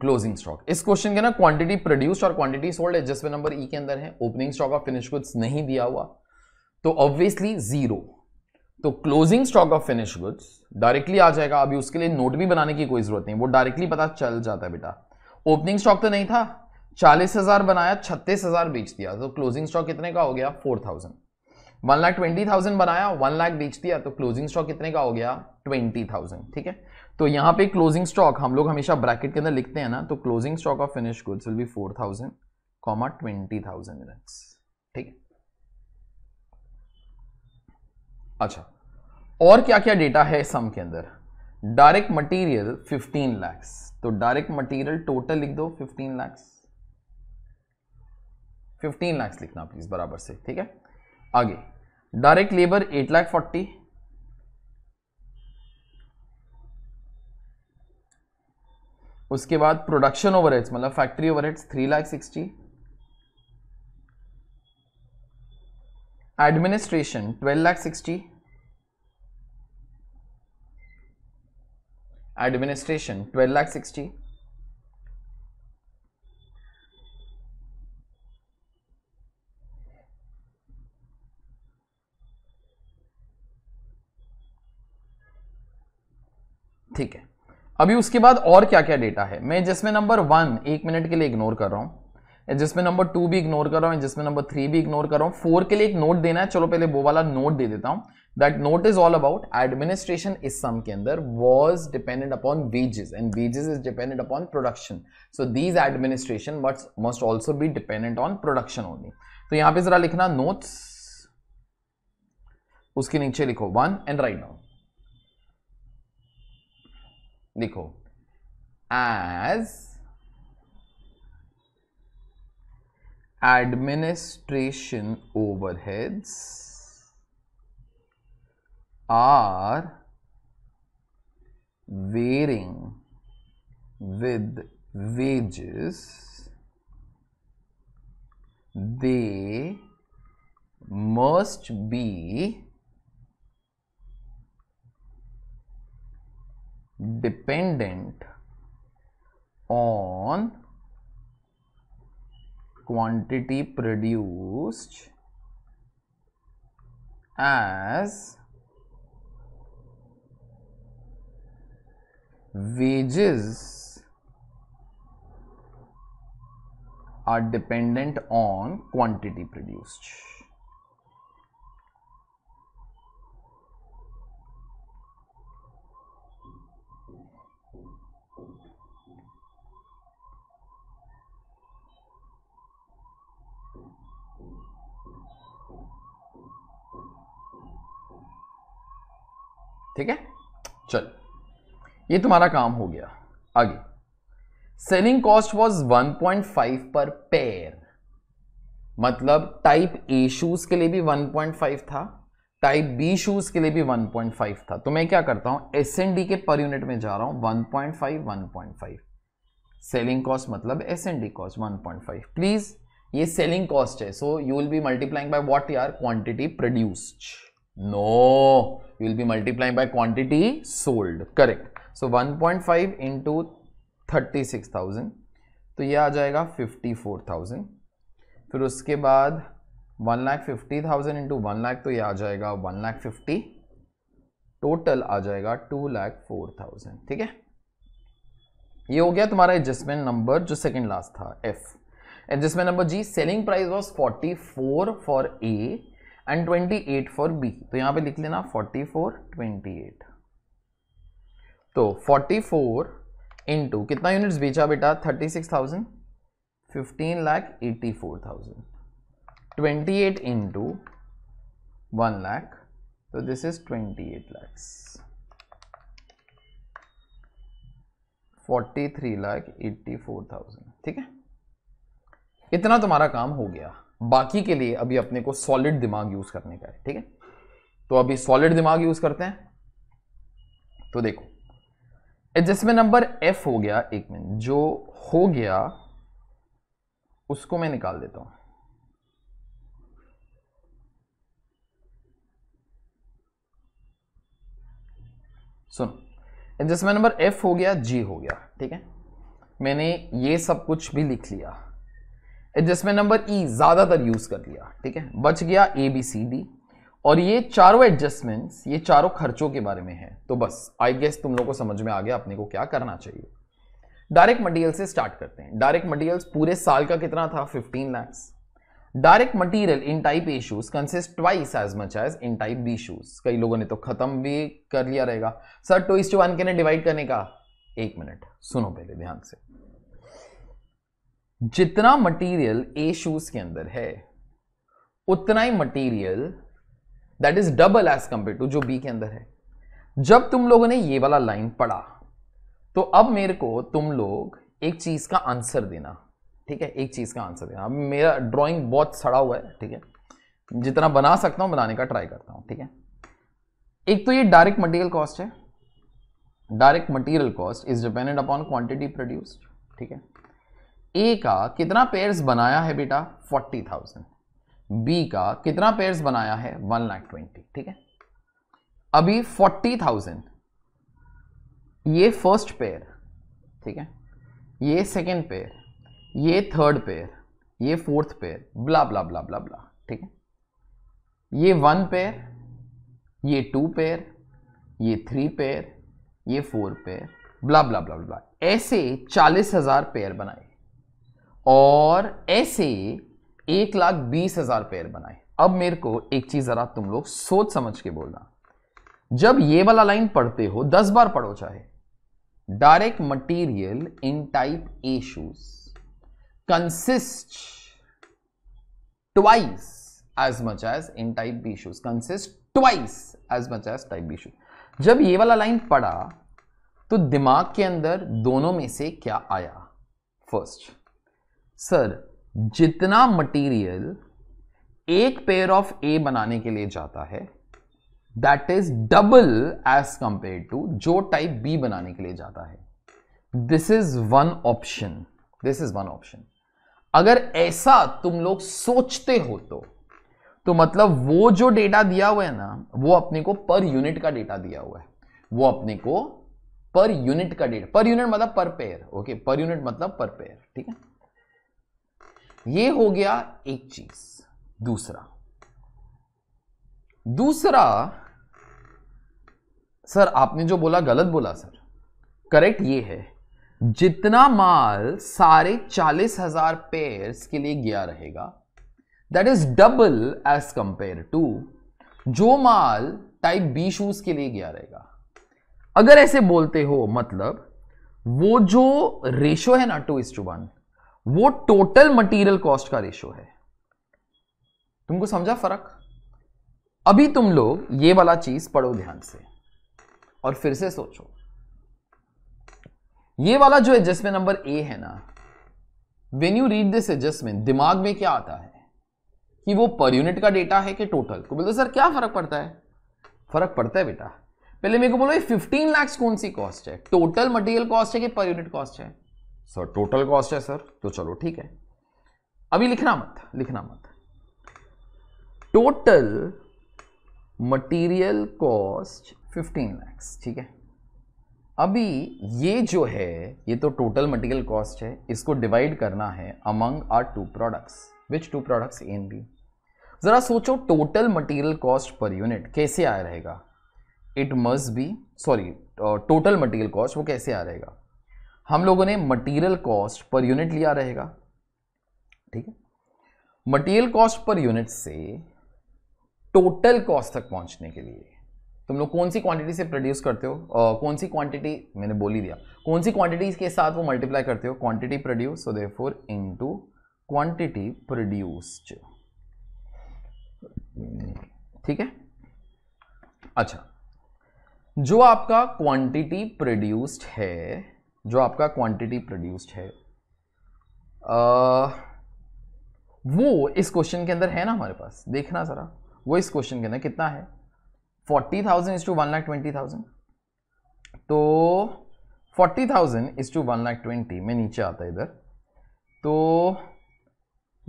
closing stock इस क्वेश्चन के ना क्वांटिटी प्रोड्यूस और quantity sold adjustment number E के अंदर है opening stock of finish goods नहीं दिया हुआ तो ऑब्वियसली जीरो तो closing stock of finish goods directly आ जाएगा अभी उसके लिए नोट भी बनाने की कोई जरूरत नहीं वो डायरेक्टली पता चल जाता है बेटा ओपनिंग स्टॉक तो नहीं था चालीस हजार बनाया छत्तीस हजार बेच दिया तो क्लोजिंग स्टॉक कितने का हो गया four thousand one lakh twenty thousand बनाया वन लाख बेच दिया तो क्लोजिंग स्टॉक कितने का हो गया ट्वेंटी थाउजेंड ठीक है तो यहाँ पे क्लोजिंग स्टॉक हम लोग हमेशा ब्रैकेट के अंदर लिखते हैं ना तो closing stock of finish goods will be four thousand comma twenty thousand अच्छा और क्या क्या डेटा है सम के अंदर डायरेक्ट मटेरियल 15 लैक्स तो डायरेक्ट मटेरियल टोटल लिख दो 15 लैक्स 15 लैक्स लिखना प्लीज बराबर से ठीक है आगे डायरेक्ट लेबर 8 लाख फोर्टी उसके बाद प्रोडक्शन ओवरहेड्स मतलब factory overheads three lakh sixty administration twelve lakh sixty administration twelve lakh sixty ठीक है अभी उसके बाद और क्या क्या डेटा है मैं जिसमें नंबर वन एक मिनट के लिए इग्नोर कर रहा हूं जिसमें नंबर टू भी इग्नोर कर रहा हूँ जिसमें नंबर थ्री भी इग्नोर कर रहा हूँ फोर के लिए एक नोट देना है चलो पहले वो वाला नोट दे देता हूँ that note is all about administration इस सम के अंदर was dependent upon wages and wages is dependent upon production so these administration but must also be dependent on production only तो यहाँ पे जरा लिखना नोट्स उसके नीचे लिखो वन एंड राइट नाउ लिखो as administration overheads are varying with wages they must be dependent on quantity produced as wages are dependent on quantity produced. ठीक है चल ये तुम्हारा काम हो गया आगे सेलिंग कॉस्ट वॉज 1.5 पर पेयर मतलब टाइप ए शूज के लिए भी 1.5 था टाइप बी शूज के लिए भी 1.5 था तो मैं क्या करता हूं एस एन डी के पर यूनिट में जा रहा हूं 1.5 1.5 सेलिंग कॉस्ट मतलब S and D cost one point five please ये सेलिंग कॉस्ट है so you will be multiplying by what are quantity produced No, you will be multiplying by quantity sold. Correct. So 1.5 into 36,000 तो ये आ जाएगा 54,000 फिर उसके बाद one lakh fifty thousand into one lakh तो ये आ जाएगा वन लाख फिफ्टी टोटल आ जाएगा टू लाख फोर थाउजेंड ठीक है ये हो गया तुम्हारा एडजस्टमेंट नंबर जो सेकंड लास्ट था F adjustment number G selling price was 44 for A and twenty eight for B तो यहां पे लिख लेना फोर्टी फोर ट्वेंटी एट तो फोर्टी फोर इंटू कितना यूनिट्स बेचा बेटा thirty six thousand fifteen lakh eighty four thousand twenty eight into one lakh तो this is twenty eight lakhs forty three lakh eighty four thousand ठीक है इतना तुम्हारा काम हो गया बाकी के लिए अभी अपने को सॉलिड दिमाग यूज करने का है ठीक है तो अभी सॉलिड दिमाग यूज करते हैं तो देखो एडजस्टमेंट नंबर एफ हो गया एक मिनट जो हो गया उसको मैं निकाल देता हूं सुन एडजस्टमेंट नंबर एफ हो गया जी हो गया ठीक है मैंने ये सब कुछ भी लिख लिया एडजस्टमेंट नंबर ई e ज़्यादातर यूज़ कर लिया ठीक है बच गया ए बी सी डी और ये चारों एडजस्टमेंट्स ये चारों खर्चों के बारे में है तो बस आई गेस तुम लोग को समझ में आ गया अपने को क्या करना चाहिए डायरेक्ट मटेरियल से स्टार्ट करते हैं डायरेक्ट मटेरियल्स पूरे साल का कितना था 15 lakhs direct material in type A shoes consist twice as much as in type B shoes कई लोगों ने तो खत्म भी कर लिया रहेगा sir two is to one के ने डिवाइड करने का एक मिनट सुनो पहले ध्यान से जितना मटेरियल ए शूज के अंदर है उतना ही material that is double as compare to जो बी के अंदर है जब तुम लोगों ने ये वाला लाइन पढ़ा तो अब मेरे को तुम लोग एक चीज का आंसर देना ठीक है एक चीज का आंसर देना अब मेरा ड्राइंग बहुत सड़ा हुआ है ठीक है जितना बना सकता हूं बनाने का ट्राई करता हूं ठीक है एक तो ये डायरेक्ट मटेरियल कॉस्ट है direct material cost is dependent upon quantity produced ठीक है ए का कितना पेयर्स बनाया है बेटा फोर्टी थाउजेंड बी का कितना पेयर्स बनाया है वन लाख ट्वेंटी ठीक है अभी फोर्टी थाउजेंड ये फर्स्ट पेयर ठीक है ये सेकेंड पेयर ये थर्ड पेयर ये fourth pair blah blah blah blah blah ठीक है ये वन पेयर ये टू पेयर ये थ्री पेयर ये four pair blah blah blah blah ऐसे चालीस हजार पेयर बनाए और ऐसे एक लाख बीस हजार पेयर बनाए अब मेरे को एक चीज जरा तुम लोग सोच समझ के बोलना जब ये वाला लाइन पढ़ते हो दस बार पढ़ो चाहे direct material in type A shoes consist twice as much as in type B shoes consist twice as much as type B shoes जब ये वाला लाइन पढ़ा तो दिमाग के अंदर दोनों में से क्या आया फर्स्ट सर जितना मटेरियल एक पेयर ऑफ ए बनाने के लिए जाता है that is double as compare to जो टाइप बी बनाने के लिए जाता है this is one option this is one option अगर ऐसा तुम लोग सोचते हो तो तो मतलब वो जो डेटा दिया हुआ है ना वो अपने को पर यूनिट का डेटा दिया हुआ है वो अपने को पर यूनिट का डेटा पर यूनिट मतलब पर पेयर ओके पर यूनिट मतलब पर पेयर ठीक है ये हो गया एक चीज दूसरा दूसरा सर आपने जो बोला गलत बोला सर करेक्ट ये है जितना माल सारे चालीस हजार पेयर के लिए गया रहेगा that is double as compare to जो माल टाइप बी शूज के लिए गया रहेगा अगर ऐसे बोलते हो मतलब वो जो रेशो है ना टू इज टू वन वो टोटल मटेरियल कॉस्ट का रेशो है तुमको समझा फर्क अभी तुम लोग ये वाला चीज पढ़ो ध्यान से और फिर से सोचो ये वाला जो एडजस्टमेंट नंबर ए है ना when you read this adjustment दिमाग में क्या आता है कि वो पर यूनिट का डेटा है कि टोटल को तो बोलते सर क्या फर्क पड़ता है फर्क पड़ता है बेटा पहले मेरे को बोलो ये 15 लाख कौन सी कॉस्ट है टोटल मटेरियल कॉस्ट है कि पर यूनिट कॉस्ट है सर टोटल कॉस्ट है सर तो चलो ठीक है अभी लिखना मत लिखना मत टोटल मटेरियल कॉस्ट 15 लैक्स ठीक है अभी ये जो है ये तो टोटल मटेरियल कॉस्ट है इसको डिवाइड करना है among our two products which two products and B ज़रा सोचो total material cost per unit कैसे आ रहेगा it must be sorry total material cost वो कैसे आ रहेगा हम लोगों ने मटेरियल कॉस्ट पर यूनिट लिया रहेगा ठीक है मटेरियल कॉस्ट पर यूनिट से टोटल कॉस्ट तक पहुंचने के लिए तुम लोग कौन सी क्वांटिटी से प्रोड्यूस करते हो uh, कौन सी क्वांटिटी मैंने बोली दिया कौन सी क्वांटिटी के साथ वो मल्टीप्लाई करते हो quantity produce so therefore quantity produced ठीक है अच्छा जो आपका क्वांटिटी प्रोड्यूस्ड है जो आपका क्वांटिटी प्रोड्यूस्ड है आ, वो इस क्वेश्चन के अंदर है ना हमारे पास देखना ज़रा वो इस क्वेश्चन के अंदर कितना है forty thousand is to one lakh twenty thousand तो forty thousand is to one lakh twenty में नीचे आता है इधर तो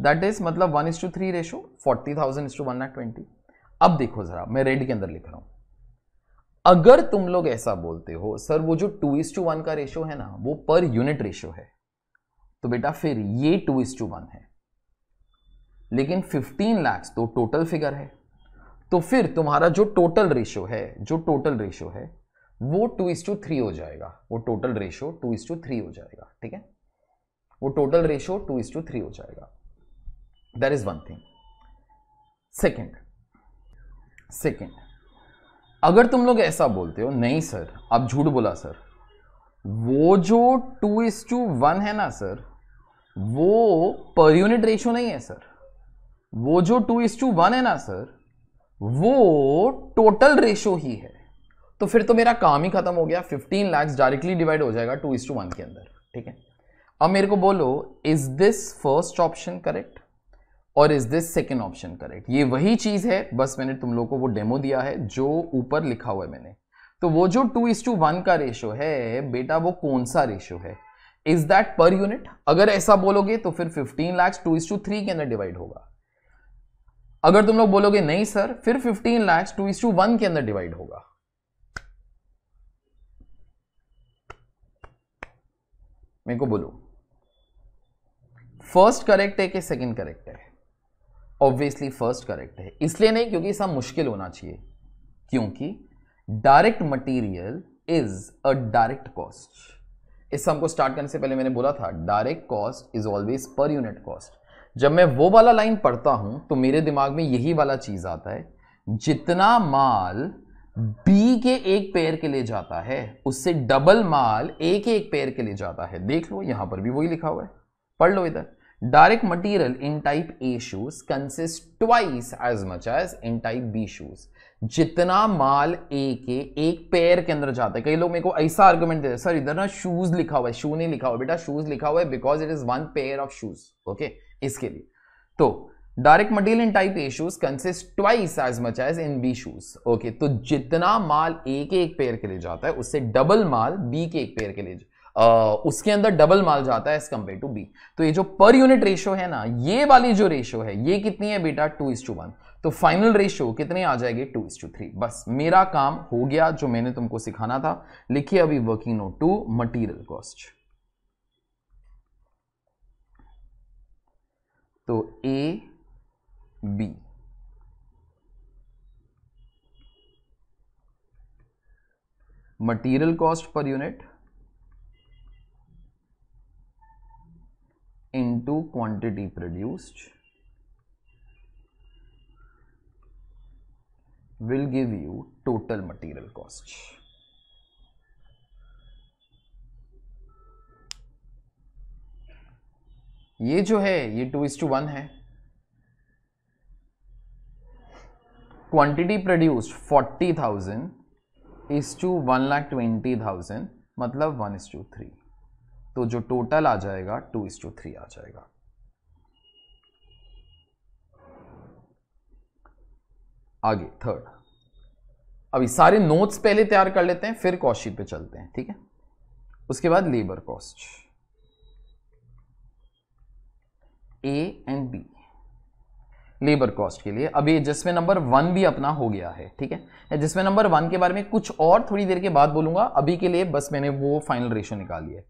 दैट इज मतलब one is to three ratio forty thousand is to one lakh twenty अब देखो ज़रा मैं रेड के अंदर लिख रहा हूँ अगर तुम लोग ऐसा बोलते हो सर वो जो टू इज टू वन का रेशो है ना वो पर यूनिट रेशो है तो बेटा फिर ये टू इज टू वन है लेकिन 15 लाख तो टोटल फिगर है तो फिर तुम्हारा जो टोटल रेशो है जो टोटल रेशो है वो टू इज टू थ्री हो जाएगा वो total ratio two is to three हो जाएगा ठीक है वो total ratio two is to three हो जाएगा that is one thing second second अगर तुम लोग ऐसा बोलते हो नहीं सर आप झूठ बोला सर वो जो टू इज टू वन है ना सर वो पर यूनिट रेशियो नहीं है सर वो जो टू इज टू वन है ना सर वो टोटल रेशियो ही है तो फिर तो मेरा काम ही खत्म हो गया फिफ्टीन लैक्स डायरेक्टली डिवाइड हो जाएगा टू इज टू वन के अंदर ठीक है अब मेरे को बोलो is this first option correct और is this second option correct ये वही चीज़ है बस मैंने तुम लोगों को वो डेमो दिया है जो ऊपर लिखा हुआ है मैंने तो वो जो टू इज टू वन का रेशो है बेटा वो कौन सा रेशो है इज दैट पर यूनिट अगर ऐसा बोलोगे तो फिर fifteen lakhs two is to three के अंदर डिवाइड होगा अगर तुम लोग बोलोगे नहीं सर फिर fifteen lakhs two is to one के अंदर डिवाइड होगा मेरे को बोलो फर्स्ट करेक्ट है कि सेकेंड करेक्ट है ऑब्वियसली फर्स्ट करेक्ट है इसलिए नहीं क्योंकि सब मुश्किल होना चाहिए क्योंकि direct material is a direct cost इस को स्टार्ट करने से पहले मैंने बोला था direct cost is always per unit cost जब मैं वो वाला लाइन पढ़ता हूं तो मेरे दिमाग में यही वाला चीज आता है जितना माल बी के एक पेयर के लिए जाता है उससे डबल माल ए के एक पेयर के लिए जाता है देख लो यहां पर भी वही लिखा हुआ है पढ़ लो इधर Direct material in type A shoes consists twice as much as in type B shoes. जितना माल ए के एक पैर के अंदर जाता है कई लोग मेरे को ऐसा आर्गुमेंट देते हैं सर इधर ना शूज लिखा हुआ है शू नहीं लिखा हुआ बेटा शूज लिखा हुआ है because it is one pair of shoes okay इसके लिए तो direct material in type A shoes consist twice as much as in B shoes okay तो जितना माल ए के एक पेयर के लिए जाता है उससे डबल माल बी के एक पेयर के लिए जाता है उसके अंदर डबल माल जाता है एज कंपेयर टू बी तो ये जो पर यूनिट रेशो है ना ये वाली जो रेशो है ये कितनी है बेटा टू इज टू वन तो फाइनल रेशियो कितने आ जाएगी टू इज टू थ्री बस मेरा काम हो गया जो मैंने तुमको सिखाना था लिखिए अभी working note two material cost तो A B material cost per unit into quantity produced will give you total material cost. ये जो है ये टू इज टू वन है quantity produced forty thousand is to one lakh twenty thousand मतलब one is to three तो जो total आ जाएगा टू इस टू थ्री आ जाएगा आगे थर्ड अभी सारे नोट्स पहले तैयार कर लेते हैं फिर कॉस्ट शीट पे चलते हैं ठीक है उसके बाद labour cost A and B labour cost के लिए अभी जिसमें नंबर वन भी अपना हो गया है ठीक है जिसमें नंबर वन के बारे में कुछ और थोड़ी देर के बाद बोलूंगा अभी के लिए बस मैंने वो फाइनल रेशो निकाली है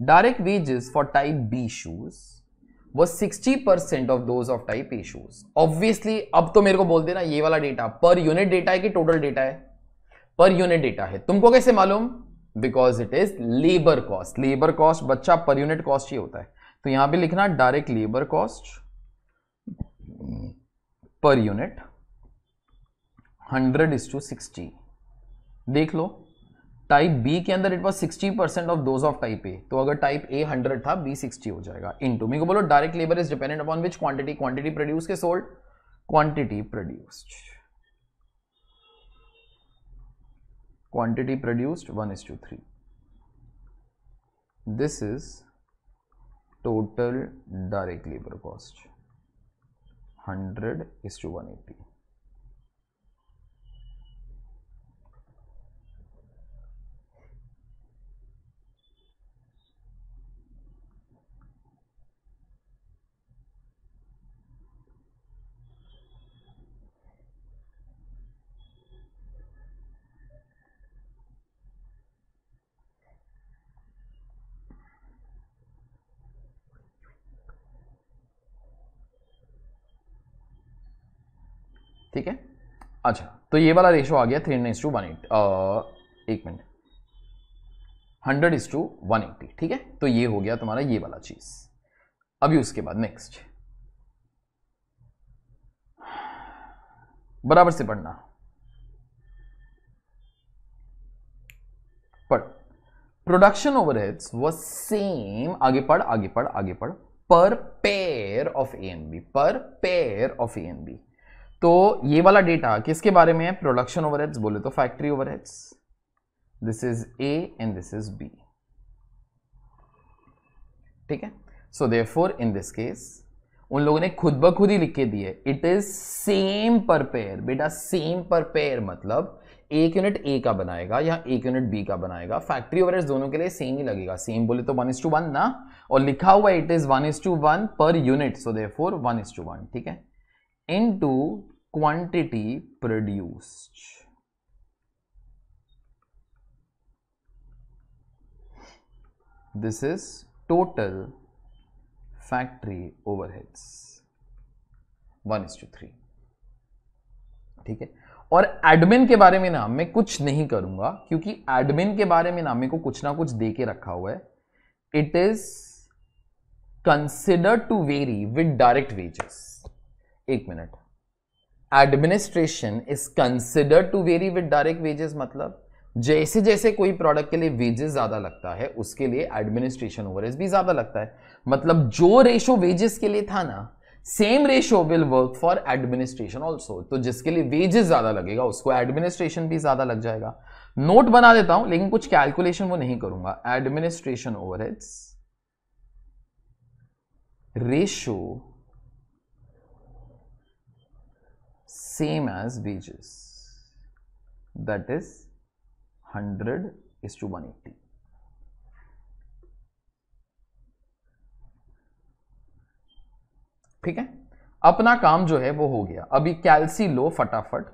Direct wages for type B shoes was 60% of those of type A shoes. Obviously, अब तो मेरे को बोल देना ये वाला डेटा पर यूनिट डेटा है कि टोटल डेटा है पर यूनिट डेटा है तुमको कैसे मालूम because it is labour cost labour cost बच्चा पर यूनिट कॉस्ट ही होता है तो यहां पे लिखना direct labour cost per unit hundred is to sixty देख लो टाइप बी के अंदर it was sixty percent of those of type A तो अगर टाइप ए हंड्रेड था बी सिक्सटी हो जाएगा इन टू मेरे को बोलो direct labour is dependent upon which quantity quantity produce के sold quantity produced quantity produced one is to three this is total direct labour cost hundred is to one eighty ठीक है अच्छा तो ये वाला रेशो आ गया three hundred to one eight एक मिनट hundred is to one eighty ठीक है तो ये हो गया तुम्हारा ये वाला चीज़ अभी उसके बाद नेक्स्ट बराबर से पढ़ना पढ़ प्रोडक्शन ओवरहेड्स वॉज सेम आगे पढ़ आगे पढ़ आगे पढ़ per pair of A and B per pair of A and B तो ये वाला डेटा किसके बारे में है प्रोडक्शन ओवरहेड्स बोले तो factory overheads this is A and this is B ठीक है so for in this case उन लोगों ने खुद ब खुद ही लिख के दिए it is same per pair बेटा सेम पर पेयर मतलब एक यूनिट ए का बनाएगा या एक यूनिट बी का बनाएगा फैक्ट्री ओवरहेड्स दोनों के लिए सेम ही लगेगा सेम बोले तो वन इज टू वन ना और लिखा हुआ it is one is to one per unit so for one is to one ठीक है into quantity produced this is total factory overheads one is to three ठीक है और एडमिन के बारे में ना मैं कुछ नहीं करूंगा क्योंकि एडमिन के बारे में ना मेरे को कुछ ना कुछ देके रखा हुआ है it is considered to vary with direct wages एक मिनट administration is considered to vary with direct wages मतलब जैसे जैसे कोई प्रोडक्ट के लिए वेजेस ज्यादा लगता है उसके लिए एडमिनिस्ट्रेशन ओवरहेज भी ज्यादा लगता है मतलब जो रेशो वेजेस के लिए था ना same ratio will work for administration also तो जिसके लिए वेजेस ज्यादा लगेगा उसको एडमिनिस्ट्रेशन भी ज्यादा लग जाएगा नोट बना देता हूं लेकिन कुछ कैलकुलेशन वो नहीं करूंगा administration overheads ratio same as wages that is 100 is to 180 ठीक है अपना काम जो है वो हो गया अभी कैलसी लो फटाफट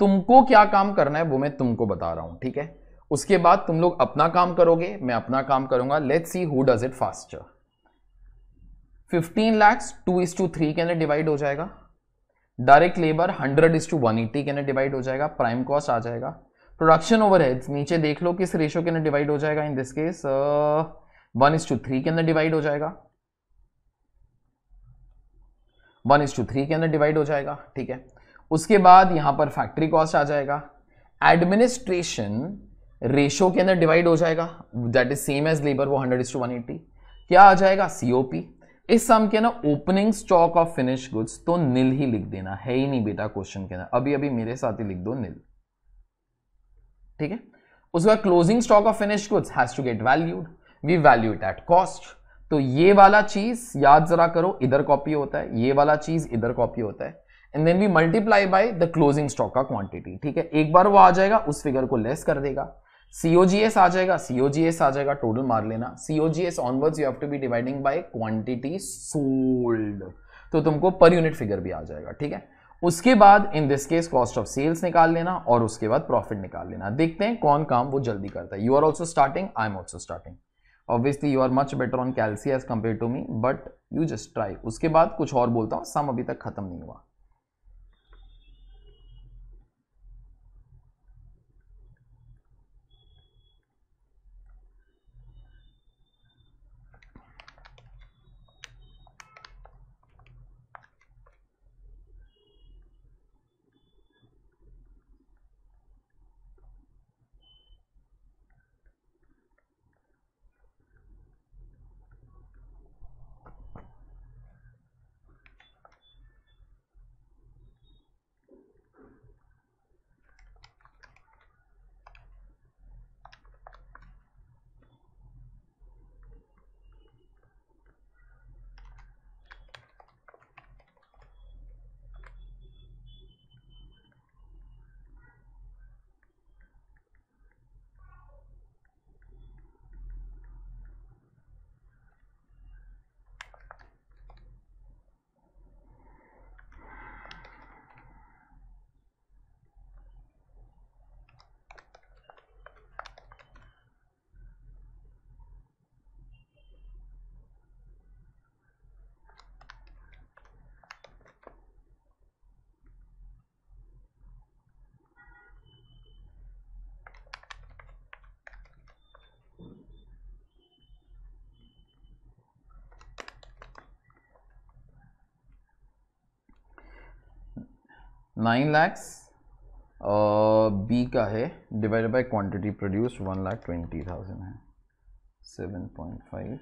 तुमको क्या काम करना है वो मैं तुमको बता रहा हूं ठीक है उसके बाद तुम लोग अपना काम करोगे मैं अपना काम करूंगा let see who does it faster 15 lakhs two is to three के अंदर डिवाइड हो जाएगा direct labour hundred is to one eighty के ना डिवाइड हो जाएगा प्राइम कॉस्ट आ जाएगा प्रोडक्शन ओवर नीचे देख लो किस रेशो के ना डिवाइड हो जाएगा in this case one is to three के अंदर डिवाइड हो जाएगा वन इज टू थ्री के अंदर डिवाइड हो जाएगा ठीक है उसके बाद यहां पर फैक्ट्री कॉस्ट आ जाएगा एडमिनिस्ट्रेशन रेशो के अंदर डिवाइड हो जाएगा that is same as labour वो hundred is to one eighty क्या आ जाएगा सीओपी इस सम के ना opening stock of finish goods तो नील ही लिख देना है ही नहीं बेटा क्वेश्चन के अंदर अभी अभी मेरे साथ ही लिख दो नील ठीक है उसके बाद closing stock of finish goods has to get valued we value it at cost तो ये वाला चीज याद जरा करो इधर कॉपी होता है ये वाला चीज इधर कॉपी होता है and then we multiply by the closing stock का क्वांटिटी ठीक है एक बार वो आ जाएगा उस फिगर को लेस कर देगा COGS आ जाएगा COGS आ जाएगा टोटल मार लेना COGS onwards you have to be dividing by quantity sold तो तुमको पर यूनिट फिगर भी आ जाएगा ठीक है उसके बाद in this case cost of sales निकाल लेना और उसके बाद प्रॉफिट निकाल लेना देखते हैं कौन काम वो जल्दी करता है you are also starting I am also starting obviously you are much better on calci as compare to me but you just try उसके बाद कुछ और बोलता हूँ सम अभी तक खत्म नहीं हुआ नाइन लैक्स बी का है divide by quantity produce one lakh twenty thousand है सेवन पॉइंट फाइव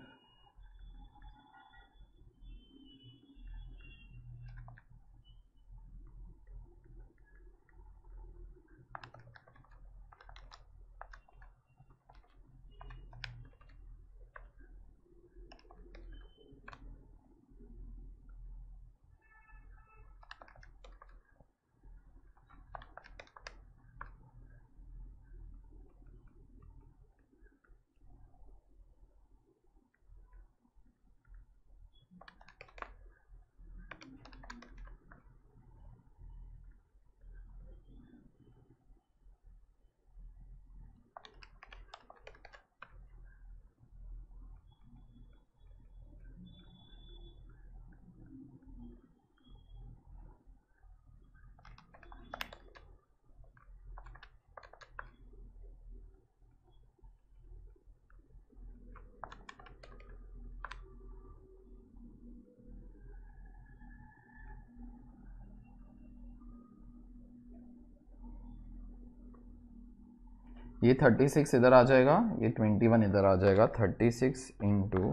ये 36 इधर आ जाएगा ये 21 इधर आ जाएगा 36 six into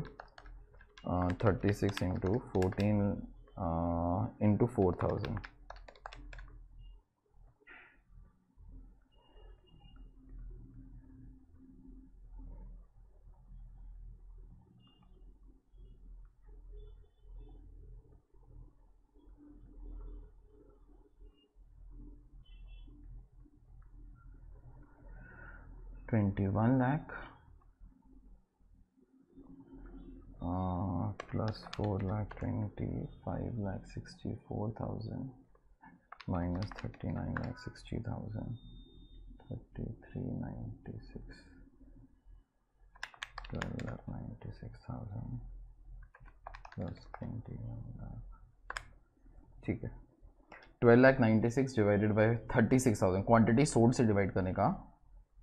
thirty six into fourteen into four thousand twenty one lakh plus four lakh twenty five lakh sixty four thousand minus thirty nine lakh sixty thousand thirty three ninety six twelve lakh ninety six thousand plus twenty one lakh ठीक है twelve lakh ninety six divided by thirty six thousand quantity source से डिवाइड करने का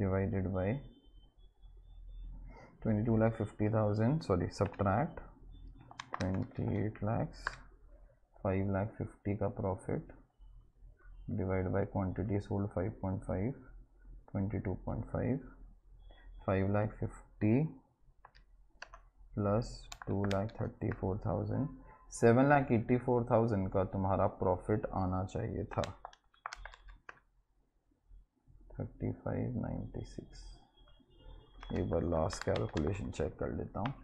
divided by 22 lakh 50 thousand sorry subtract 28 lakhs 5 lakh 50 का profit divide by quantity sold 5.5 22.5 5 lakh 50 plus two lakh thirty four thousand seven lakh eighty four thousand का तुम्हारा profit आना चाहिए था थर्टी फाइव नाइन्टी सिक्स एक बार लास्ट कैलकुलेशन चेक कर लेता हूँ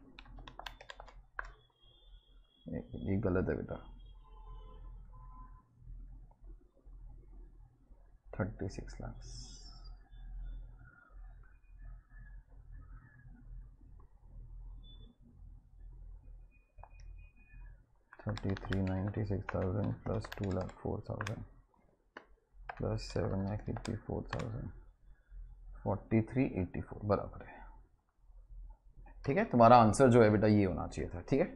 ये गलत है बेटा thirty six lakh thirty three ninety six thousand plus two lakh four thousand plus seven lakh eighty four thousand forty three eighty four बराबर है ठीक है तुम्हारा आंसर जो है बेटा ये होना चाहिए था ठीक है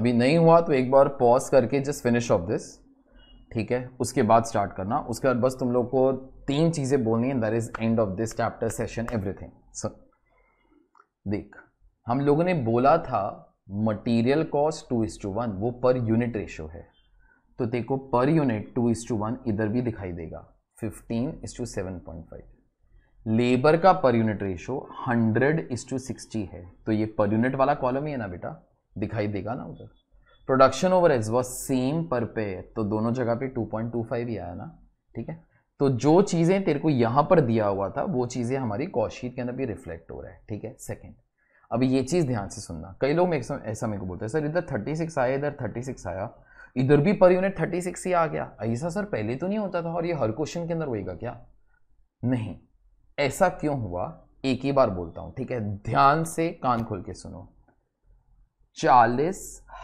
अभी नहीं हुआ तो एक बार पॉज करके जस्ट फिनिश ऑफ दिस ठीक है उसके बाद स्टार्ट करना उसके बाद बस तुम लोग को तीन चीज़ें बोलनी है that is end of this chapter session everything so देख हम लोगों ने बोला था material cost two is to one वो पर यूनिट रेशियो है तो देखो per unit two is to one इधर भी दिखाई देगा fifteen is to seven point five labour का per unit ratio hundred is to sixty है तो ये पर यूनिट वाला कॉलम ही है ना बेटा दिखाई देगा ना उधर production overheads was same पर पे तो दोनों जगह पे फाइव ही आया ना ठीक है तो जो चीज़ें तेरे को यहाँ पर दिया हुआ था वो चीज़ें हमारी कॉशीट के अंदर भी रिफ्लेक्ट हो रहा है ठीक है सेकेंड अब ये चीज़ ध्यान से सुनना कई लोग ऐसा मेरे को बोलते हैं सर इधर थर्टी सिक्स आया इधर थर्टी सिक्स आया इधर भी पर यूनिट थर्टी सिक्स ही आ गया ऐसा सर पहले तो नहीं होता था और ये हर क्वेश्चन के अंदर होएगा क्या नहीं ऐसा क्यों हुआ एक ही बार बोलता हूं ठीक है ध्यान से कान खोल के सुनो चालीस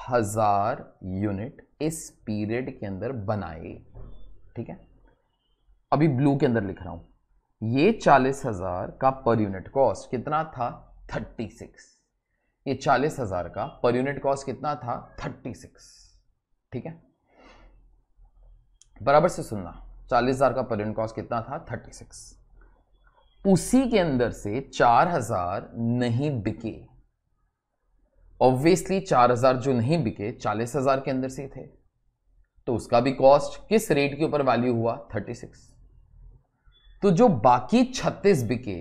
हजार यूनिट इस पीरियड के अंदर बनाए ठीक है अभी ब्लू के अंदर लिख रहा हूं ये चालीस हजार का पर यूनिट कॉस्ट कितना था थर्टी सिक्स ये चालीस हजार का पर यूनिट कॉस्ट कितना था थर्टी सिक्स ठीक है बराबर से सुनना चालीस हजार का परिणाम कॉस्ट कितना था थर्टी सिक्स उसी के अंदर से चार हजार नहीं बिके ऑब्वियसली चार हजार जो नहीं बिके चालीस हजार के अंदर से थे तो उसका भी कॉस्ट किस रेट के ऊपर वैल्यू हुआ थर्टी सिक्स तो जो बाकी छत्तीस बिके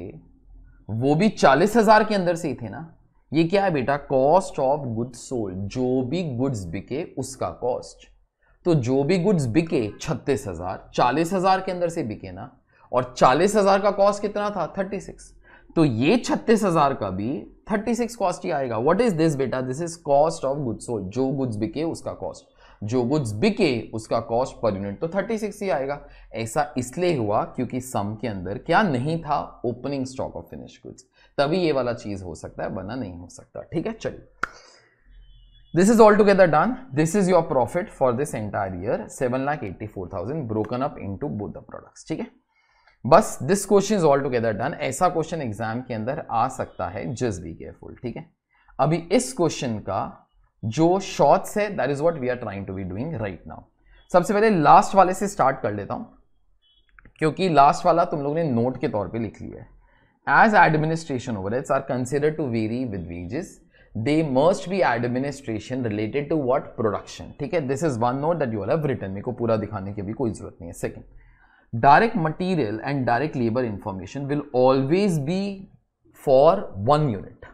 वो भी चालीस हजार के अंदर से ही थे ना ये क्या है बेटा कॉस्ट ऑफ गुड्स सोल्ड जो भी गुड्स बिके उसका कॉस्ट तो जो भी गुड्स बिके छत्तीस हजार चालीस हजार के अंदर से बिके ना और चालीस हजार का कॉस्ट कितना था थर्टी सिक्स तो ये छत्तीस हजार का भी थर्टी सिक्स कॉस्ट ही आएगा व्हाट इज दिस बेटा this is cost of goods sold जो गुड्स बिके उसका कॉस्ट जो गुड्स बिके उसका कॉस्ट पर यूनिट तो थर्टी सिक्स ही आएगा ऐसा इसलिए हुआ क्योंकि सम के अंदर क्या नहीं था opening stock of finish goods तभी ये वाला चीज हो सकता है बना नहीं हो सकता ठीक है चलिए this is all together done this is your profit for this entire year seven lakh eighty four thousand broken up into both the products ठीक है बस this question is all together done ऐसा क्वेश्चन एग्जाम के अंदर आ सकता है just be careful ठीक है अभी इस क्वेश्चन का जो शॉर्ट्स है that is what we are trying to be doing right now सबसे पहले लास्ट वाले से स्टार्ट कर लेता हूं क्योंकि लास्ट वाला तुम लोग ने नोट के तौर पे लिख लिया है as administration overheads are considered to vary with wages they must be administration related to what production theek hai this is one note that you all have written meko pura dikhane ki bhi koi zarurat nahi hai second direct material and direct labor information will always be for one unit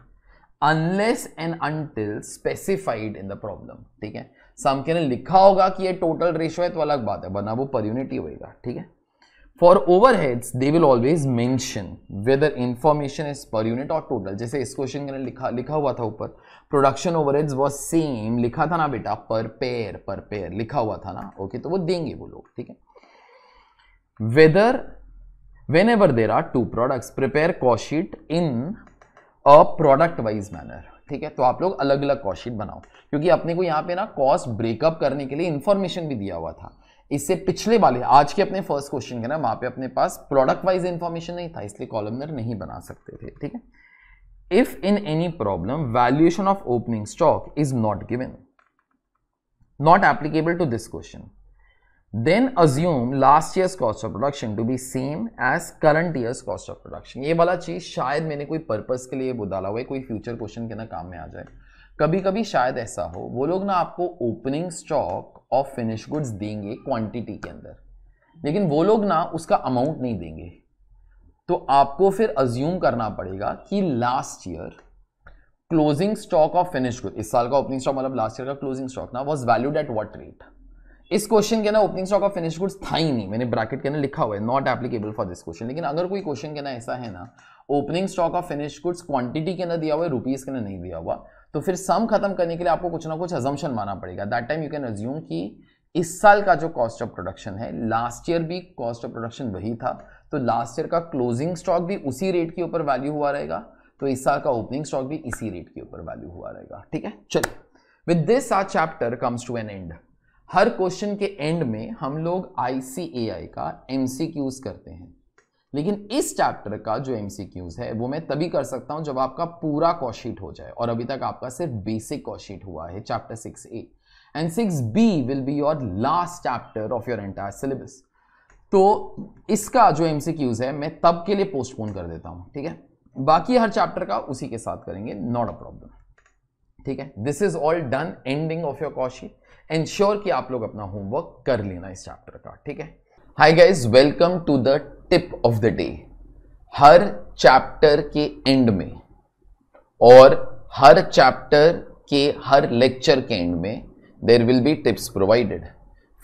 unless and until specified in the problem theek hai सामके ने likha hoga ki ye total ratio hai to alag baat hai वरना wo per unit hi hoga theek hai for overheads they will always mention whether information is per unit और total जैसे इस question के लिखा लिखा हुआ था ऊपर production overheads was same लिखा था ना बेटा पर पेयर पर पेयर लिखा हुआ था ना ओके okay, तो वो देंगे वो लोग ठीक है whether whenever there are two products prepare cost sheet in a product wise manner ठीक है तो आप लोग अलग अलग कॉशीट बनाओ क्योंकि अपने को यहाँ पे ना कॉस्ट ब्रेकअप करने के लिए इन्फॉर्मेशन भी दिया हुआ था इससे पिछले वाले आज के अपने फर्स्ट क्वेश्चन के ना वहां पे अपने पास प्रोडक्ट वाइज इंफॉर्मेशन नहीं था इसलिए कॉलमनर नहीं बना सकते थे ठीक है if in any problem valuation of opening stock is not given not applicable to this question then assume last year cost of production to be same as current year cost of production ये वाला चीज शायद मैंने कोई purpose के लिए वो हुआ है कोई फ्यूचर क्वेश्चन के ना काम में आ जाए कभी कभी शायद ऐसा हो वो लोग ना आपको opening stock of finish goods देंगे क्वांटिटी के अंदर लेकिन वो लोग ना उसका अमाउंट नहीं देंगे तो आपको फिर अज्यूम करना पड़ेगा कि last year closing stock of finish good इस साल का ओपनिंग स्टॉक मतलब लास्ट ईयर का क्लोजिंग स्टॉक ना was valued at what rate इस क्वेश्चन के ना opening stock of finish goods था ही नहीं मैंने ब्रैकेट के अंदर लिखा हुआ है not applicable for this question लेकिन अगर कोई क्वेश्चन के ना ऐसा है ना opening stock of finish goods quantity के अंदर दिया हुआ है रुपीज के अंदर नहीं दिया हुआ तो फिर सम खत्म करने के लिए आपको कुछ ना कुछ अजम्पन माना पड़ेगा that time you can assume कि इस साल का जो कॉस्ट ऑफ प्रोडक्शन है लास्ट ईयर भी कॉस्ट ऑफ प्रोडक्शन वही था तो लास्ट ईयर का क्लोजिंग स्टॉक भी उसी रेट के ऊपर वैल्यू हुआ रहेगा तो इस साल का ओपनिंग स्टॉक भी इसी रेट के ऊपर वैल्यू हुआ रहेगा ठीक है चलिए with this our chapter comes to an end हर क्वेश्चन के एंड में हम लोग आई का एम करते हैं लेकिन इस चैप्टर का जो एम है वो मैं तभी कर सकता हूँ जब आपका पूरा कॉशीट हो जाए और अभी तक आपका सिर्फ बेसिक कॉशीट हुआ है chapter six A and six B will be your last chapter of your entire syllabus तो इसका जो एम है मैं तब के लिए पोस्टपोन कर देता हूँ ठीक है बाकी हर चैप्टर का उसी के साथ करेंगे नॉट अ प्रॉब्लम ठीक है this is all done ending of your cost sheet ensure कि आप लोग अपना होमवर्क कर लेना इस चैप्टर का ठीक है hi guys welcome to the tip of the day हर चैप्टर के एंड में और हर चैप्टर के हर लेक्चर के एंड में there will be tips provided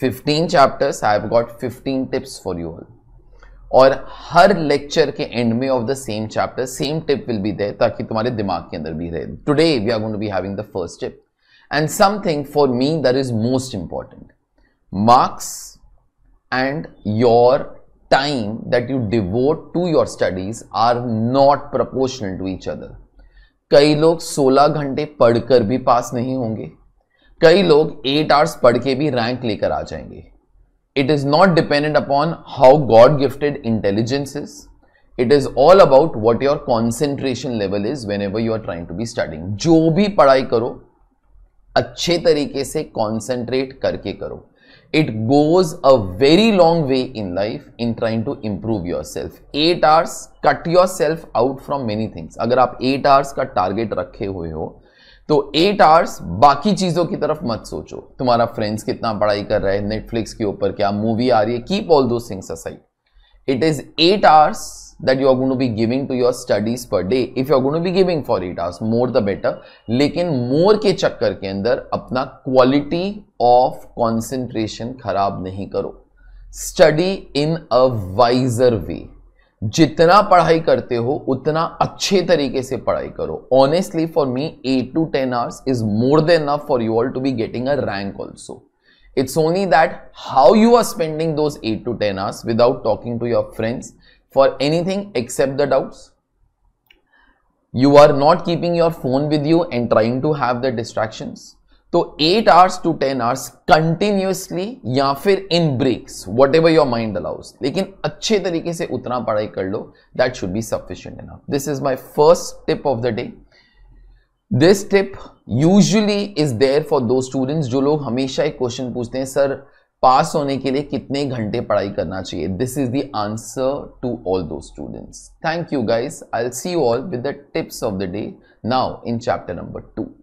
15 chapters I have got 15 tips for you all और हर लेक्चर के एंड में of the same chapter same tip will be there ताकि तुम्हारे दिमाग के अंदर भी रहे today we are going to be having the first tip and something for me that is most important marks and your time that you devote to your studies are not proportional to each other. कई लोग 16 घंटे पढ़कर भी पास नहीं होंगे कई लोग 8 hours पढ़ के भी रैंक लेकर आ जाएंगे it is not dependent upon how God gifted intelligence is it is all about what your concentration level is whenever you are trying to be studying जो भी पढ़ाई करो अच्छे तरीके से कॉन्सेंट्रेट करके करो it goes a very long way in life in trying to improve yourself eight hours cut yourself out from many things अगर आप एट आवर्स का टारगेट रखे हुए हो तो एट आवर्स बाकी चीजों की तरफ मत सोचो तुम्हारा फ्रेंड्स कितना पढ़ाई कर रहा है नेटफ्लिक्स के ऊपर क्या मूवी आ रही है keep all those things aside it is eight hours that you are going to be giving to your studies per day if you are going to be giving for 8 hours more the better लेकिन मोर के चक्कर के अंदर अपना quality of concentration खराब नहीं करो study in a visor वे जितना पढ़ाई करते हो उतना अच्छे तरीके से पढ़ाई करो honestly for me eight to ten hours is more than enough for you all to be getting a rank also it's only that how you are spending those eight to ten hours without talking to your friends for anything except the doubts you are not keeping your phone with you and trying to have the distraction तो 8 hours to 10 hours continuously या फिर इन breaks whatever your mind allows लेकिन अच्छे तरीके से उतना पढ़ाई कर लो that should be sufficient in this is my first tip of the day this tip usually is there for those students जो लोग हमेशा एक क्वेश्चन पूछते हैं सर पास होने के लिए कितने घंटे पढ़ाई करना चाहिए this is the answer to all those students thank you guys I see you all with the tips of the day now in chapter number to